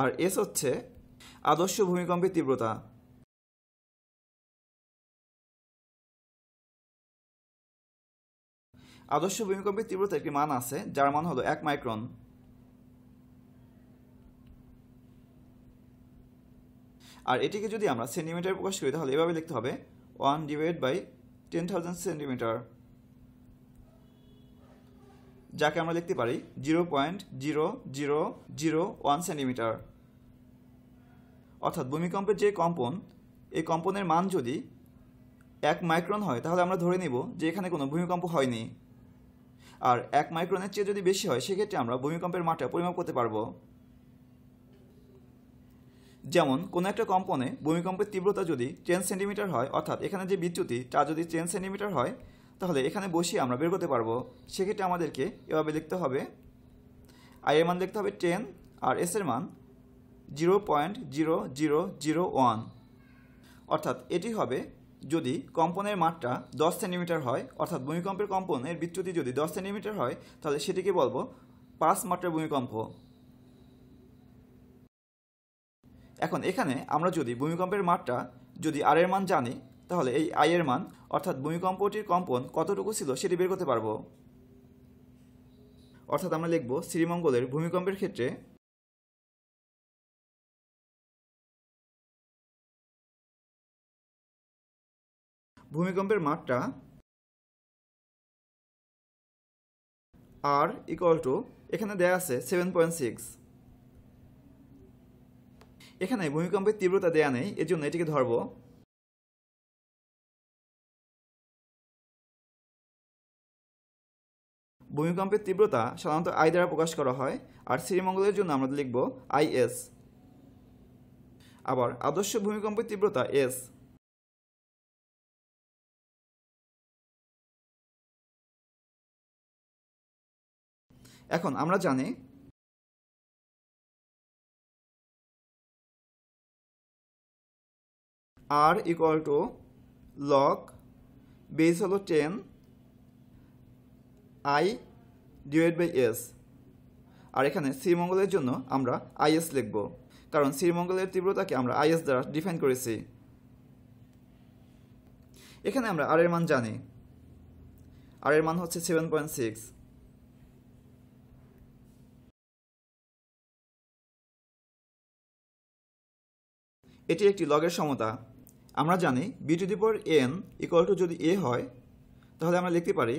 আর এস হচ্ছে আদর্শ ভূমিকম্পের তীব্রতা আদর্শ ভূমিকম্পের তীব্রতা একটি মান আছে যার মান হলো এক মাইক্রন আর এটিকে যদি আমরা সেন্টিমিটার প্রকাশ করি তাহলে এভাবে লিখতে হবে one divide by ten thousand centimetre যাকে আমরা লিখতে পারি zero point zero zero zero one centimetre অর্থাৎ ভূমিকম্পের যে কম্পন এই কম্পনের মান যদি এক মাইক্রন হয় তাহলে আমরা ধরে নিব যে এখানে কোনো ভূমিকম্প হয়নি আর এক মাইক্রনের চেয়ে যদি বেশি হয় সেক্ষেত্রে আমরা ভূমিকম্পের মাত্রা পরিমাপ করতে পারব যেমন কোনো একটা কম্পনে ভূমিকম্পের তীব্রতা যদি টেন সেন্টিমিটার হয় অর্থাৎ এখানে যে বিদ্যুতি তা যদি টেন সেন্টিমিটার হয় তাহলে এখানে বসিয়ে আমরা বের করতে পারবো সেক্ষেত্রে আমাদেরকে এভাবে লিখতে হবে আই এর মান লিখতে হবে টেন আর এস এর মান zero point zero zero zero one অর্থাৎ এটি হবে যদি কম্পনের মাত্রা দশ সেন্টিমিটার হয় অর্থাৎ ভূমিকম্পের কম্পনের বিচ্যুতি যদি দশ সেন্টিমিটার হয় তাহলে সেটিকে বলবো পাঁচ মাত্রার ভূমিকম্প এখন এখানে আমরা যদি ভূমিকম্পের মাত্রা যদি আর এর মান জানি তাহলে এই আয়ের মান অর্থাৎ ভূমিকম্পটির কম্পন কতটুকু ছিল সেটি বের করতে পারবো অর্থাৎ আমরা লিখব শ্রীমঙ্গলের ভূমিকম্পের ক্ষেত্রে ভূমিকম্পের মাত্রা আর ইকুয়াল টু এখানে দেয়া আছে সেভেন পয়েন্ট সিক্স এখানে ভূমিকম্পের তীব্রতা দেয়া নেই এর জন্য এটিকে ধরব ভূমিকম্পের তীব্রতা সাধারণত আই দ্বারা প্রকাশ করা হয় আর শ্রীমঙ্গলের জন্য আমরা লিখব আইএস আবার আদর্শ ভূমিকম্পের তীব্রতা এস এখন আমরা জানি R equal to log base হলো ten I divide by S আর এখানে শ্রীমঙ্গলের জন্য আমরা আইএস লিখব কারণ শ্রীমঙ্গলের তীব্রতাকে আমরা আইএস দ্বারা ডিফাইন করেছি এখানে আমরা আর এর মান জানি আর এর মান হচ্ছে সেভেন পয়েন্ট সিক্স এটি একটি লগের সমতা আমরা জানি B to the power N equal to যদি এ হয় তাহলে আমরা লিখতে পারি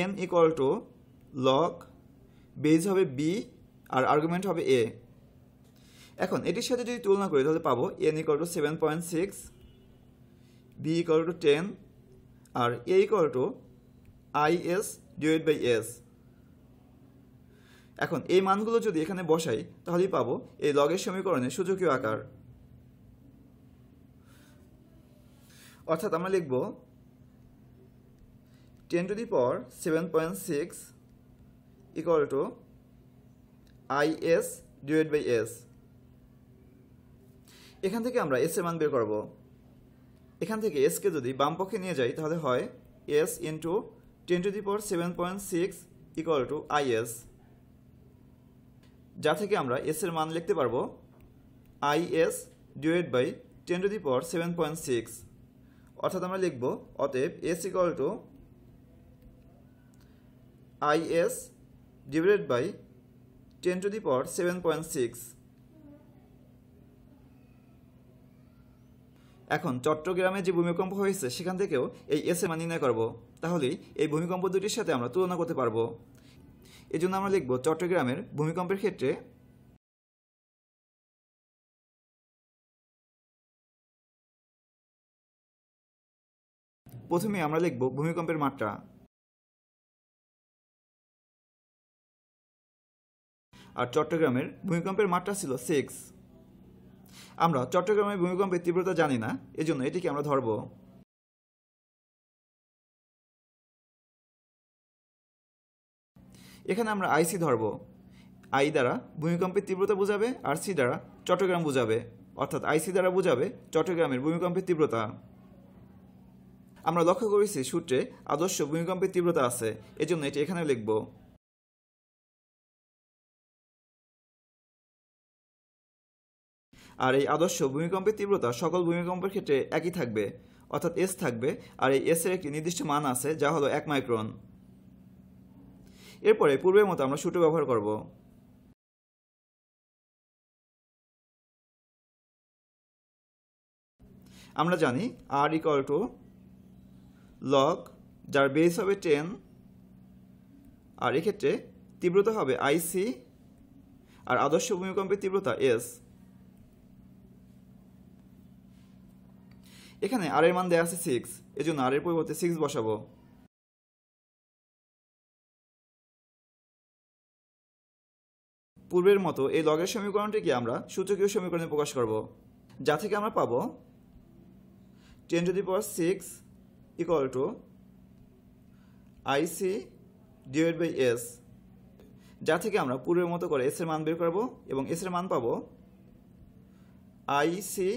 N equal to log base হবে বি আর আর্গুমেন্ট হবে এ এখন এটির সাথে যদি তুলনা করি তাহলে পাবো N equal to seven point six B equal to ten আর A equal to I S divide by S এখন এই মানগুলো যদি এখানে বসাই তাহলেই পাবো এই লগের সমীকরণে সূচকীয় আকার অর্থাৎ আমরা লিখব ten to the power seven point six equal to I S divide by S এখান থেকে আমরা এস এর মান বের করব এখান থেকে এসকে যদি বাম পক্ষে নিয়ে যাই তাহলে হয় S into ten to the power seven point six equal to I S যা থেকে আমরা এস এর মান লিখতে পারবো I S divide by ten to the power seven point six অর্থাৎ আমরা লিখব অতএব S equal to I S divided by ten to the power seven point six এখন চট্টগ্রামে যে ভূমিকম্প হয়েছে সেখান থেকেও এই এস এর মান নির্ণয় করবো তাহলে এই ভূমিকম্প দুটির সাথে আমরা তুলনা করতে পারবো এজন্য আমরা লিখব চট্টগ্রামের ভূমিকম্পের ক্ষেত্রে প্রথমে আমরা লিখব ভূমিকম্পের মাত্রা আর চট্টগ্রামের ভূমিকম্পের মাত্রা ছিল সিক্স আমরা চট্টগ্রামের ভূমিকম্পের তীব্রতা জানি না এজন্য এটিকে আমরা ধরব এখানে আমরা আইসি ধরব আই দ্বারা ভূমিকম্পের তীব্রতা বোঝাবে আর সি দ্বারা চট্টগ্রাম বোঝাবে অর্থাৎ আইসি দ্বারা বোঝাবে চট্টগ্রামের ভূমিকম্পের তীব্রতা আমরা লক্ষ্য করেছি সূত্রে আদর্শ ভূমিকম্পের তীব্রতা আছে এজন্য এটি এখানে লিখব আর এই আদর্শ ভূমিকম্পের তীব্রতা সকল ভূমিকম্পের ক্ষেত্রে একই থাকবে অর্থাৎ এস থাকবে আর এই এসের একটি নির্দিষ্ট মান আছে যা হলো এক মাইক্রন এরপরে পূর্বের মতো আমরা সূত্র ব্যবহার করব আমরা জানি আর ইকুয়াল টু লগ যার বেস হবে টেন আর এক্ষেত্রে তীব্রতা হবে আইসি আর আদর্শ ভূমিকম্পের তীব্রতা এস এখানে আর এর মান দেওয়া আছে সিক্স এই জন্য আর এর পরিবর্তে সিক্স বসাবো পূর্বের মতো এই লগের সমীকরণটিকে আমরা সূচকীয় সমীকরণে প্রকাশ করব যা থেকে আমরা পাবো ten to the power six equal to IC divide by S যা থেকে আমরা পূর্বের মতো করে এর মান বের করবো এবং এসের মান পাবো IC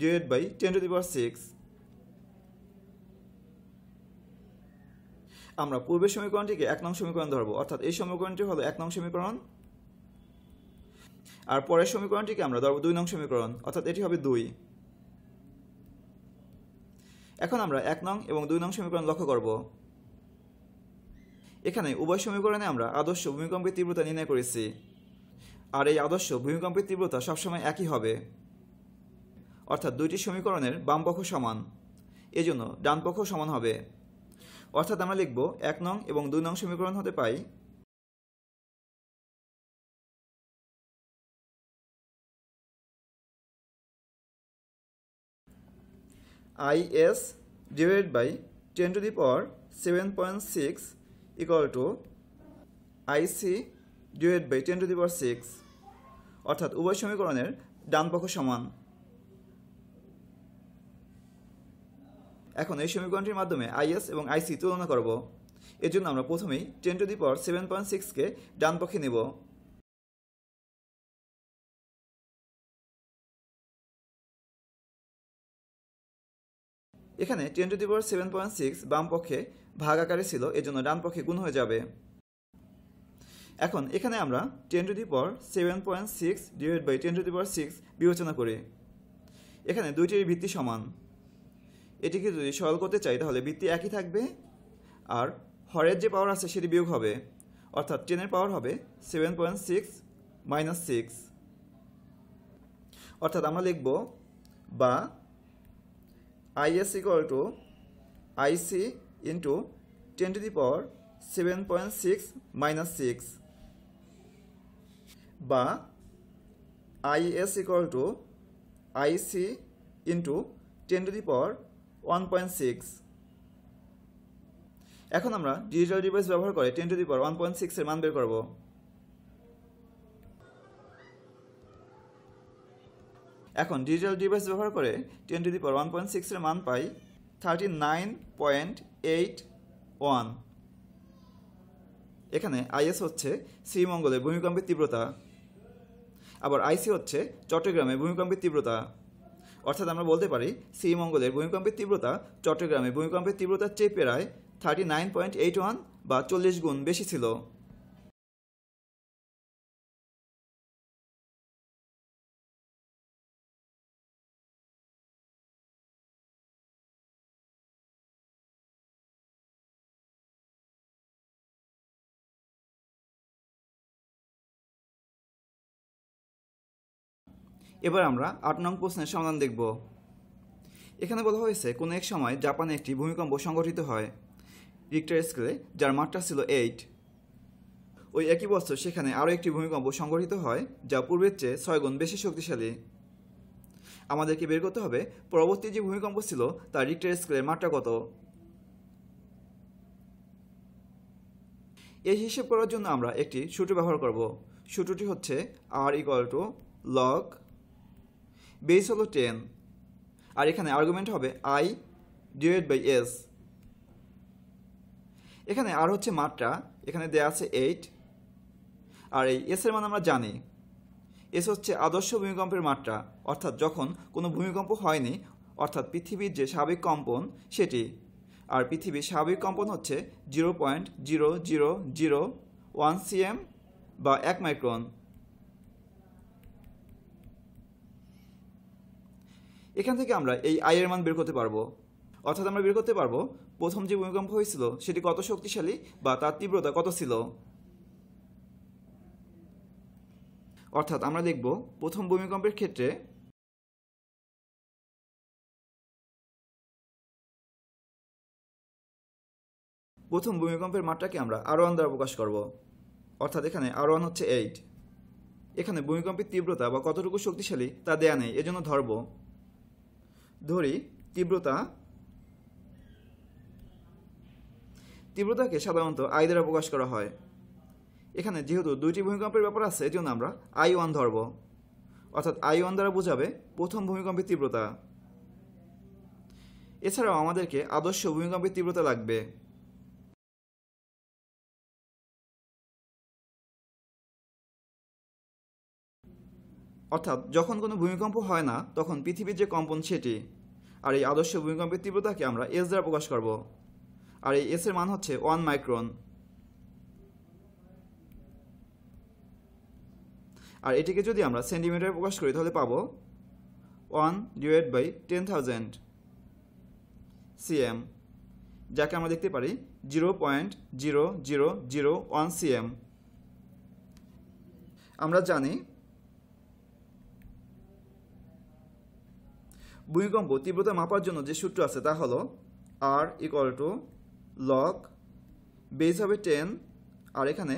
divide by ten to the power six আমরা পূর্বের সমীকরণটিকে এক নং সমীকরণ ধরবো অর্থাৎ এই সমীকরণটি হলো এক নং সমীকরণ আর পরের সমীকরণটিকে আমরা ধরবো দুই নং সমীকরণ অর্থাৎ এটি হবে দুই এখন আমরা এক নং এবং দুই নং সমীকরণ লক্ষ্য করব এখানে উভয় সমীকরণে আমরা আদর্শ ভূমিকম্পের তীব্রতা নির্ণয় করেছি আর এই আদর্শ ভূমিকম্পের তীব্রতা সবসময় একই হবে অর্থাৎ দুইটি সমীকরণের বাম পক্ষ সমান এজন্য পক্ষ সমান হবে অর্থাৎ আমরা লিখব এক নং এবং দুই নং সমীকরণ হতে পাই is divided by 10 to the power 7.6 equal to ic divided by 10 to the power 6 অর্থাৎ উভয় সমীকরণের ডান পক্ষ সমান এখন এই সমীকরণটির মাধ্যমে আইএস এবং আইসি তুলনা করব এর জন্য আমরা প্রথমেই ten to the power seven point সিক্সকে ডান পক্ষে নেব এখানে ten to the power seven point six বাম পক্ষে ভাগ আকারে ছিল এজন্য ডান পক্ষে গুণ হয়ে যাবে এখন এখানে আমরা ten to the power seven point six divide by ten to the power six বিবেচনা করি এখানে দুইটির ভিত্তি সমান এটিকে যদি সরল করতে চাই তাহলে ভিত্তি একই থাকবে আর হরের যে পাওয়ার আছে সেটি বিয়োগ হবে অর্থাৎ টেনের পাওয়ার হবে seven point six minus six অর্থাৎ আমরা লিখব বা IS equal to IC into ten to the power seven point six minus six বা IS equal to IC into ten to the power one point six এখন আমরা digital device ব্যবহার করে ten to the power one point সিক্সের মান বের করবো এখন ডিজিটাল ডিভাইস ব্যবহার করে ten to the power one point সিক্সের মান পাই thirty nine point eight one এখানে আইএস হচ্ছে শ্রীমঙ্গলে ভূমিকম্পের তীব্রতা আবার আইসি হচ্ছে চট্টগ্রামে ভূমিকম্পের তীব্রতা অর্থাৎ আমরা বলতে পারি শ্রীমঙ্গলের ভূমিকম্পের তীব্রতা চট্টগ্রামে ভূমিকম্পের তীব্রতার চেয়ে প্রায় thirty nine point eight one বা চল্লিশ গুণ বেশি ছিল এবার আমরা আট নং প্রশ্নের সমাধান দেখব এখানে বলা হয়েছে কোনো এক সময় জাপানে একটি ভূমিকম্প সংঘটিত হয় রিক্টার স্কেলে যার মাত্রা ছিল এইট ওই একই বছর সেখানে আরও একটি ভূমিকম্প সংঘটিত হয় যা পূর্বের চেয়ে ছয় গুণ বেশি শক্তিশালী আমাদেরকে বের করতে হবে পরবর্তী যে ভূমিকম্প ছিল তার রিক্টার স্কেলের মাত্রা কত এই হিসেব করার জন্য আমরা একটি সূত্র ব্যবহার করব সূত্রটি হচ্ছে R equal to log base হলো টেন আর এখানে আর্গুমেন্ট হবে আই ডিভাইড বাই এস এখানে আর হচ্ছে মাত্রা এখানে দেয়া আছে এইট আর এই এসের মান আমরা জানি এস হচ্ছে আদর্শ ভূমিকম্পের মাত্রা অর্থাৎ যখন কোনো ভূমিকম্প হয়নি অর্থাৎ পৃথিবীর যে স্বাভাবিক কম্পন সেটি আর পৃথিবীর স্বাভাবিক কম্পন হচ্ছে zero point zero zero zero one CM বা এক মাইক্রন এখান থেকে আমরা এই আয়ের মান বের করতে পারবো অর্থাৎ আমরা বের করতে পারবো প্রথম যে ভূমিকম্প হয়েছিল সেটি কত শক্তিশালী বা তার তীব্রতা কত ছিল অর্থাৎ আমরা দেখব প্রথম ভূমিকম্পের ক্ষেত্রে প্রথম ভূমিকম্পের মাত্রাকে আমরা আরো ওয়ান দ্বারা প্রকাশ করব অর্থাৎ এখানে আর ওয়ান হচ্ছে এইট এখানে ভূমিকম্পের তীব্রতা বা কতটুকু শক্তিশালী তা দেয়া নেই এজন্য ধরব ধরি তীব্রতা তীব্রতাকে সাধারণত আই দ্বারা প্রকাশ করা হয় এখানে যেহেতু দুইটি ভূমিকম্পের ব্যাপার আছে এজন্য আমরা আই ওয়ান ধরব অর্থাৎ আই ওয়ান দ্বারা বোঝাবে প্রথম ভূমিকম্পের তীব্রতা এছাড়াও আমাদেরকে আদর্শ ভূমিকম্পের তীব্রতা লাগবে অর্থাৎ যখন কোনো ভূমিকম্প হয় না তখন পৃথিবীর যে কম্পন সেটি আর এই আদর্শ ভূমিকম্পের তীব্রতাকে আমরা এস দ্বারা প্রকাশ করব আর এই এসের মান হচ্ছে ওয়ান মাইক্রন আর এটিকে যদি আমরা সেন্টিমিটারে প্রকাশ করি তাহলে পাবো one divide by ten thousand CM যাকে আমরা দেখতে পারি zero point zero zero zero one CM আমরা জানি ভূমিকম্প তীব্রতা মাপার জন্য যে সূত্র আছে তা হলো R equal to log base হবে টেন আর এখানে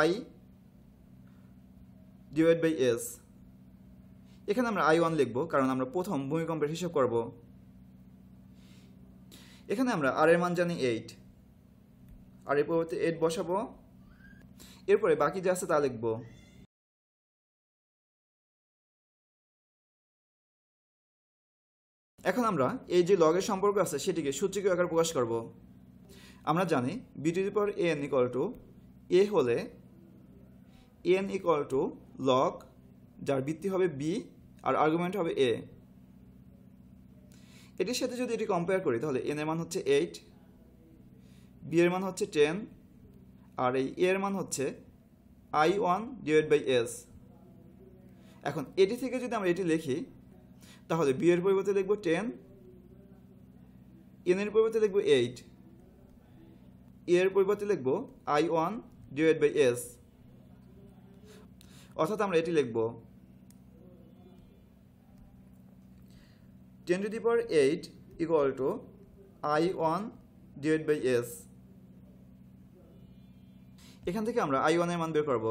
আই ডিভাইড বাই এস এখানে আমরা আই ওয়ান লিখব কারণ আমরা প্রথম ভূমিকম্পের হিসাব করব এখানে আমরা আর এর মান জানি এইট আর এর পরিবর্তে এইট বসাবো এরপরে বাকি যা আছে তা লিখবো এখন আমরা এই যে লগের সম্পর্ক আছে সেটিকে সূচকীয় আকার প্রকাশ করব আমরা জানি B to the power A N equal to A হলে এন ইকুয়াল টু লগ যার ভিত্তি হবে বি আর আর্গুমেন্ট হবে এ এটির সাথে যদি এটি কম্পেয়ার করি তাহলে এন এর মান হচ্ছে এইট বি এর মান হচ্ছে টেন আর এই এর মান হচ্ছে I one divide by S এখন এটি থেকে যদি আমরা এটি লিখি তাহলে বি এর পরিবর্তে লিখবো টেন এন e এর পরিবর্তে লিখবো এইট এ e এর পরিবর্তে লিখবো I one divide by S অর্থাৎ আমরা এটি লিখব ten to the power eight equal to I one divide by S এখান থেকে আমরা আই ওয়ানের মান বের করব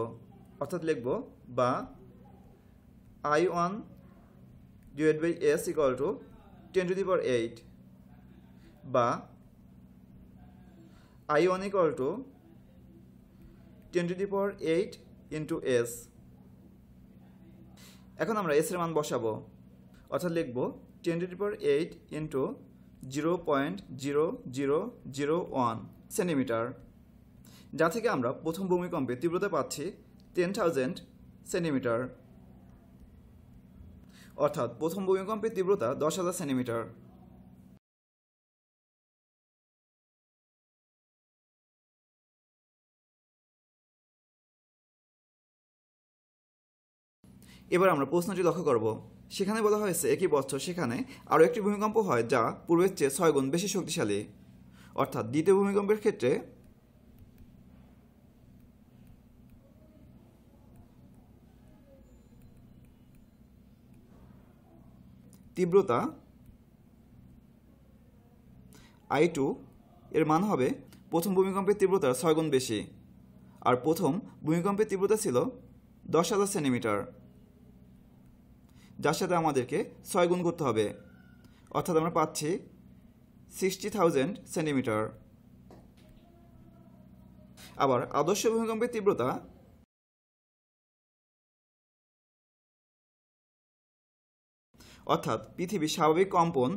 অর্থাৎ লিখব বা I one divide by S equal to ten to the power eight বা I one equal to ten to the power eight into S এখন আমরা এসের মান বসাবো অর্থাৎ লিখব ten to the power eight into zero point zero zero zero one centimetre যা থেকে আমরা প্রথম ভূমিকম্পে তীব্রতা পাচ্ছি টেন থাউজেন্ড সেন্টিমিটার অর্থাৎ প্রথম ভূমিকম্পের তীব্রতা দশ হাজার সেন্টিমিটার এবার আমরা প্রশ্নটি লক্ষ্য করব সেখানে বলা হয়েছে একই বছর সেখানে আরও একটি ভূমিকম্প হয় যা পূর্বের চেয়ে ছয় গুণ বেশি শক্তিশালী অর্থাৎ দ্বিতীয় ভূমিকম্পের ক্ষেত্রে তীব্রতা আই টু এর মান হবে প্রথম ভূমিকম্পের তীব্রতার ছয় গুণ বেশি আর প্রথম ভূমিকম্পের তীব্রতা ছিল দশ হাজার সেন্টিমিটার যার সাথে আমাদেরকে ছয় গুণ করতে হবে অর্থাৎ আমরা পাচ্ছি সিক্সটি থাউজেন্ড সেন্টিমিটার আবার আদর্শ ভূমিকম্পের তীব্রতা অর্থাৎ পৃথিবীর স্বাভাবিক কম্পন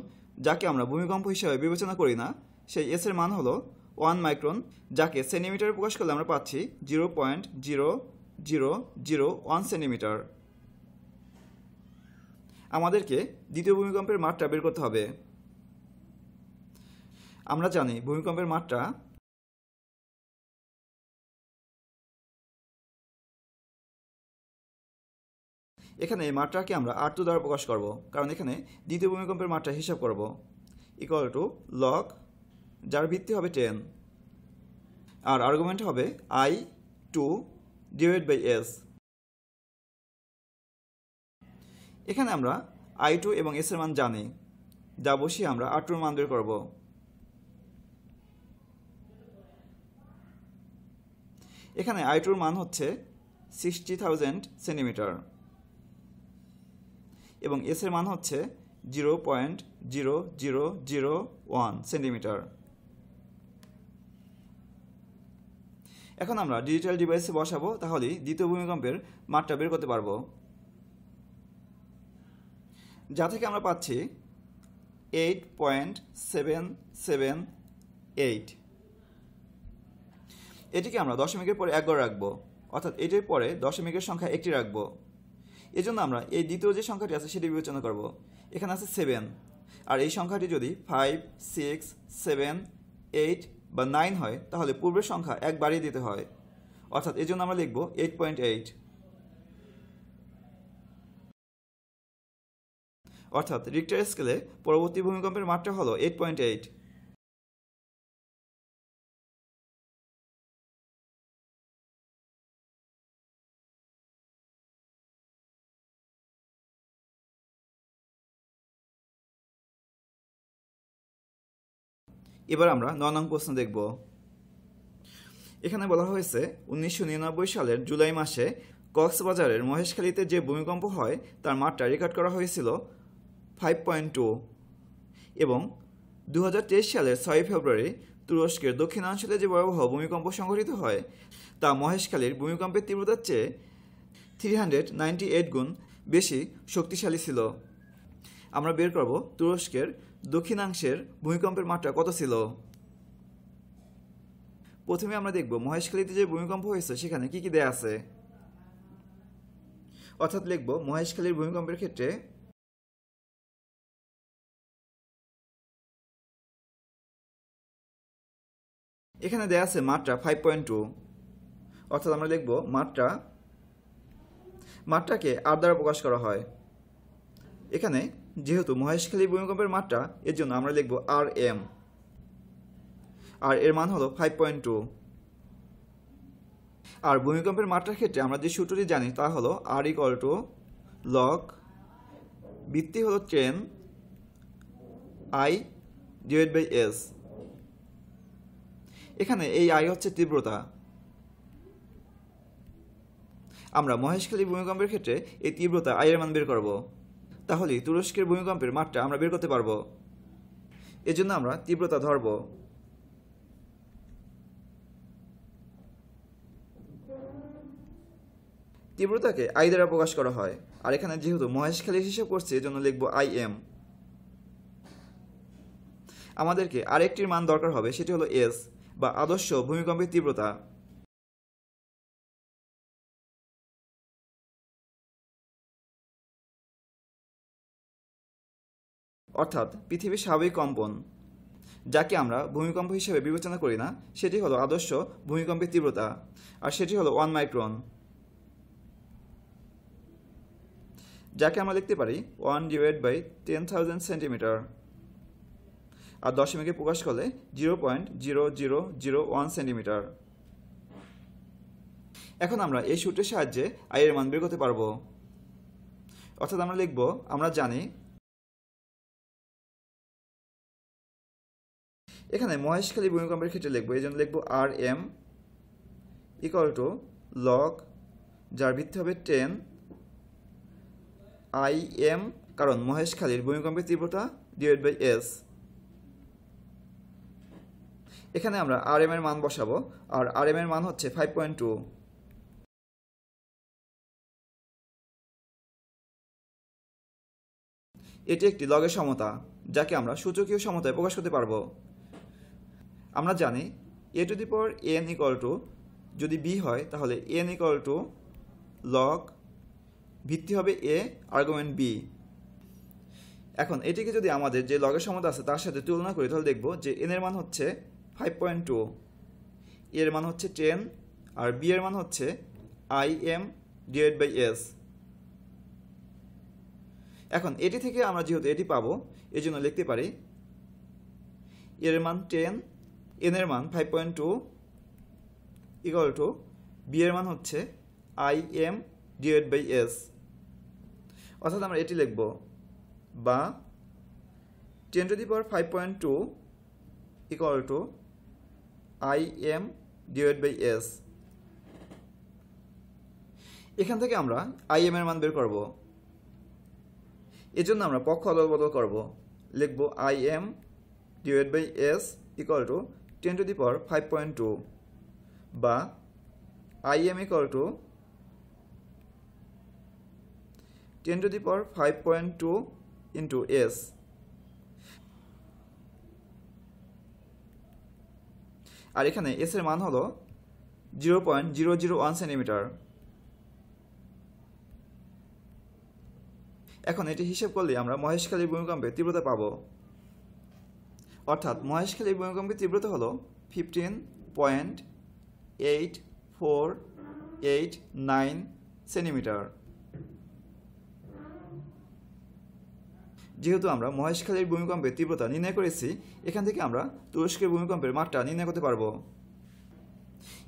যাকে আমরা ভূমিকম্প হিসাবে বিবেচনা করি না সেই এস এর মান হলো ওয়ান মাইক্রন যাকে সেন্টিমিটারে প্রকাশ করলে আমরা পাচ্ছি zero point zero zero zero one centimetre আমাদেরকে দ্বিতীয় ভূমিকম্পের মাত্রা বের করতে হবে আমরা জানি ভূমিকম্পের মাত্রা এখানে মাত্রাকে আমরা আর টু দ্বারা প্রকাশ করব কারণ এখানে দ্বিতীয় ভূমিকম্পের মাত্রা হিসাব করব ইকুয়াল টু লক যার ভিত্তি হবে টেন আর আর্গুমেন্ট হবে I two divide by S এখানে আমরা আই টু এবং এস এর মান জানি যা বসিয়ে আমরা আর টুর মান বের করব এখানে আই টুর মান হচ্ছে সিক্সটি থাউজেন্ড সেন্টিমিটার এবং এর মান হচ্ছে zero point zero zero zero one centimetre এখন আমরা ডিজিটাল ডিভাইসে বসাবো তাহলেই দ্বিতীয় ভূমিকম্পের মাত্রা বের করতে পারবো যা থেকে আমরা পাচ্ছি eight point seven seven eight এটিকে আমরা দশমিকের পরে এক রাখবো অর্থাৎ এটির পরে দশমিকের সংখ্যা একটি রাখবো এজন্য আমরা এই দ্বিতীয় যে সংখ্যাটি আছে সেটি বিবেচনা করব এখানে আছে সেভেন আর এই সংখ্যাটি যদি ফাইভ সিক্স সেভেন এইট বা নাইন হয় তাহলে পূর্বের সংখ্যা এক বাড়িয়ে দিতে হয় অর্থাৎ এজন্য আমরা লিখব এইট পয়েন্ট এইট অর্থাৎ রিক্টার স্কেলে পরবর্তী ভূমিকম্পের মাত্রা হলো এইট পয়েন্ট এইট এবার আমরা ন নং প্রশ্ন দেখব এখানে বলা হয়েছে উনিশশো সালের জুলাই মাসে কক্সবাজারের মহেশখালীতে যে ভূমিকম্প হয় তার মাত্রা রেকর্ড করা হয়েছিল ফাইভ পয়েন্ট টু এবং দু সালের ছয় ফেব্রুয়ারি তুরস্কের দক্ষিণাঞ্চলে যে ভয়াবহ ভূমিকম্প সংঘটিত হয় তা মহেশখালীর ভূমিকম্পের তীব্রতার চেয়ে থ্রি হান্ড্রেড নাইনটি এইট গুণ বেশি শক্তিশালী ছিল আমরা বের করব তুরস্কের দক্ষিণাংশের ভূমিকম্পের মাত্রা কত ছিল প্রথমে আমরা দেখব মহেশখালীতে যে ভূমিকম্প হয়েছে সেখানে কি কি দেয়া আছে অর্থাৎ লিখব মহেশখালীর ভূমিকম্পের ক্ষেত্রে এখানে দেয়া আছে মাত্রা ফাইভ পয়েন্ট টু অর্থাৎ আমরা লিখব মাত্রা মাত্রাকে আর দ্বারা প্রকাশ করা হয় এখানে যেহেতু মহেশখালী ভূমিকম্পের মাত্রা এর জন্য আমরা লিখব আর এম আর এর মান হলো ফাইভ পয়েন্ট টু আর ভূমিকম্পের মাত্রার ক্ষেত্রে আমরা যে সূত্রটি জানি তা হলো আর ইকল টু লক বৃত্তি হলো ten I divide by S এখানে এই আই হচ্ছে তীব্রতা আমরা মহেশখালী ভূমিকম্পের ক্ষেত্রে এই তীব্রতা এর মান বের করবো তাহলে তুরস্কের ভূমিকম্পের মাঠটা আমরা বের করতে পারব এজন্য আমরা তীব্রতা ধরব তীব্রতাকে আই দ্বারা প্রকাশ করা হয় আর এখানে যেহেতু মহেশখালী হিসেব করছে এজন্য লিখব আই এম আমাদেরকে আরেকটির মান দরকার হবে সেটি হলো এস বা আদর্শ ভূমিকম্পের তীব্রতা অর্থাৎ পৃথিবীর স্বাভাবিক কম্পন যাকে আমরা ভূমিকম্প হিসেবে বিবেচনা করি না সেটি হলো আদর্শ ভূমিকম্পের তীব্রতা আর সেটি হলো ওয়ান মাইক্রন যাকে আমরা লিখতে পারি one divide by ten thousand centimetre আর দশমিকে প্রকাশ করলে zero point zero zero zero one centimetre এখন আমরা এই সূত্রের সাহায্যে আয়ের মান বের করতে পারবো অর্থাৎ আমরা লিখব আমরা জানি এখানে মহেশখালী ভূমিকম্পের ক্ষেত্রে লিখবো এই জন্য লিখবো R M equal to log যার ভিত্তি হবে টেন আই এম কারণ মহেশখালীর ভূমিকম্পের তীব্রতা ডিভাইড বাই এস এখানে আমরা আর এম এর মান বসাবো আর আর এম এর মান হচ্ছে ফাইভ পয়েন্ট টু এটি একটি লগের সমতা যাকে আমরা সূচকীয় সমতায় প্রকাশ করতে পারবো আমরা জানি A to the power N equal to যদি বি হয় তাহলে এন ইকুয়াল টু লক ভিত্তি হবে এ আর্গুমেন্ট বি এখন এটিকে যদি আমাদের যে লগের সমতা আছে তার সাথে তুলনা করি তাহলে দেখব যে এন এর মান হচ্ছে ফাইভ পয়েন্ট টু এর মান হচ্ছে টেন আর বি এর মান হচ্ছে I M divide by S এখন এটি থেকে আমরা যেহেতু এটি পাবো এই জন্য লিখতে পারি এর মান টেন এন এর মান five point two equal to B এর মান হচ্ছে I M divide by S অর্থাৎ আমরা এটি লিখব বা ten to the power five point two equal to I M divide by S এখান থেকে আমরা আই এম এর মান বের করব এজন্য আমরা পক্ষ অদল বদল করব লিখব I M divide by S equal to ten to the power five point two বা I M equal to ten to the power five point two into S আর এখানে এস এর মান হলো zero point zero zero one centimetre এখন এটি হিসেব করলে আমরা মহেশখালীর ভূমিকম্পের তীব্রতা পাবো অর্থাৎ মহেশখালীর ভূমিকম্পের তীব্রতা হলো fifteen point eight four eight nine centimetre যেহেতু আমরা মহেশখালীর ভূমিকম্পের তীব্রতা নির্ণয় করেছি এখান থেকে আমরা তুরস্কের ভূমিকম্পের মাত্রা নির্ণয় করতে পারবো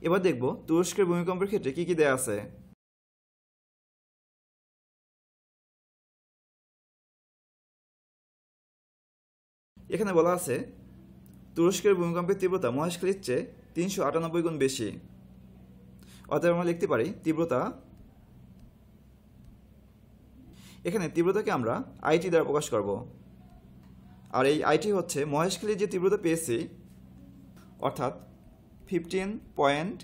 এবার দেখব তুরস্কের ভূমিকম্পের ক্ষেত্রে কী কী দেয়া আছে এখানে বলা আছে তুরস্কের ভূমিকম্পের তীব্রতা মহেশখালীর চেয়ে তিনশো আটানব্বই গুণ বেশি অতএব আমরা লিখতে পারি তীব্রতা এখানে তীব্রতাকে আমরা আইটি দ্বারা প্রকাশ করব আর এই আইটি হচ্ছে মহেশখালীর যে তীব্রতা পেয়েছি অর্থাৎ fifteen point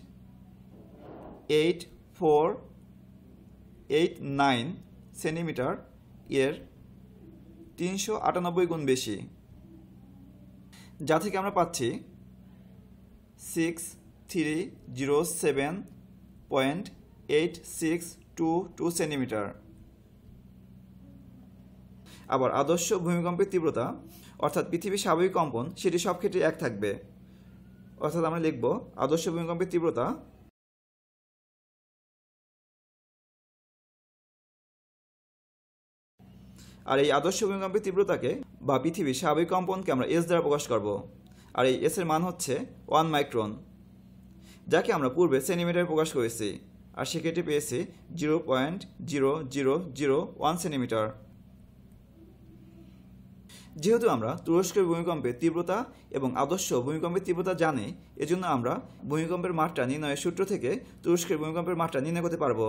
eight four eight nine centimetre এর তিনশো আটানব্বই গুণ বেশি যা থেকে আমরা পাচ্ছি six three zero seven point eight six two two centimetre আবার আদর্শ ভূমিকম্পের তীব্রতা অর্থাৎ পৃথিবীর স্বাভাবিক কম্পন সেটি সব ক্ষেত্রে এক থাকবে অর্থাৎ আমরা লিখব আদর্শ ভূমিকম্পের তীব্রতা আর এই আদর্শ ভূমিকম্পের তীব্রতাকে বা পৃথিবীর স্বাভাবিক কম্পনকে আমরা এস দ্বারা প্রকাশ করব আর এই এসের মান হচ্ছে ওয়ান মাইক্রন যাকে আমরা পূর্বে সেন্টিমিটারে প্রকাশ করেছি আর সেক্ষেত্রে পেয়েছি zero point zero zero zero one centimetre যেহেতু আমরা তুরস্কের ভূমিকম্পের তীব্রতা এবং আদর্শ ভূমিকম্পের তীব্রতা জানি এজন্য আমরা ভূমিকম্পের মাত্রা নির্ণয়ের সূত্র থেকে তুরস্কের ভূমিকম্পের মাত্রা নির্ণয় করতে পারবো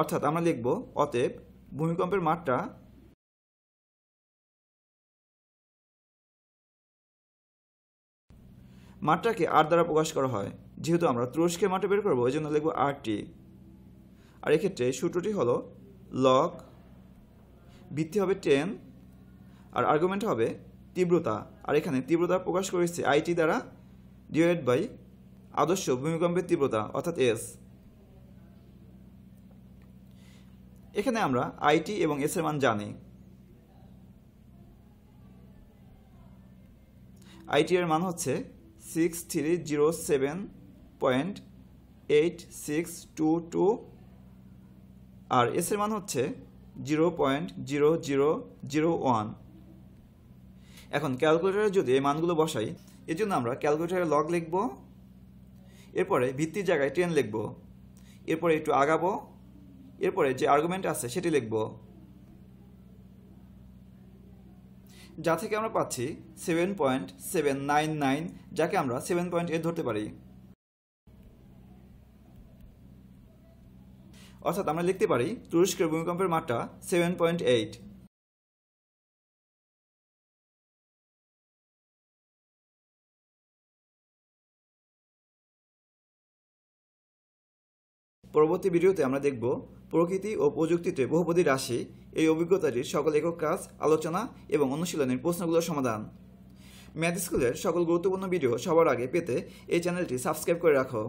অর্থাৎ আমরা লিখব অতএব ভূমিকম্পের মাত্রা মাত্রাকে আর দ্বারা প্রকাশ করা হয় যেহেতু আমরা তুরস্কের মাত্রা বের করবো ওই জন্য লিখব আর টি আর এক্ষেত্রে সূত্রটি হলো লক ভিত্তি হবে টেন আর আর্গুমেন্ট হবে তীব্রতা আর এখানে তীব্রতা প্রকাশ করেছে আইটি দ্বারা ডিভাইড বাই আদর্শ ভূমিকম্পের তীব্রতা অর্থাৎ এস এখানে আমরা আইটি এবং এস এর মান জানি আইটি এর মান হচ্ছে six three zero seven point eight six two two আর এস এর মান হচ্ছে zero point zero zero zero one এখন ক্যালকুলেটারে যদি এই মানগুলো বসাই এর জন্য আমরা ক্যালকুলেটারে লগ লিখব এরপরে ভিত্তির জায়গায় টেন লিখব এরপরে একটু আগাবো এরপরে যে আর্গুমেন্ট আছে সেটি লিখব যা থেকে আমরা পাচ্ছি seven point seven nine nine যাকে আমরা সেভেন পয়েন্ট এ ধরতে পারি অর্থাৎ আমরা লিখতে পারি তুরস্কের ভূমিকম্পের মাত্রা সেভেন পয়েন্ট এইট পরবর্তী ভিডিওতে আমরা দেখব প্রকৃতি ও প্রযুক্তিতে বহুপদী রাশি এই অভিজ্ঞতাটির সকল একক কাজ আলোচনা এবং অনুশীলনের প্রশ্নগুলোর সমাধান ম্যাথ স্কুলের সকল গুরুত্বপূর্ণ ভিডিও সবার আগে পেতে এই চ্যানেলটি সাবস্ক্রাইব করে রাখো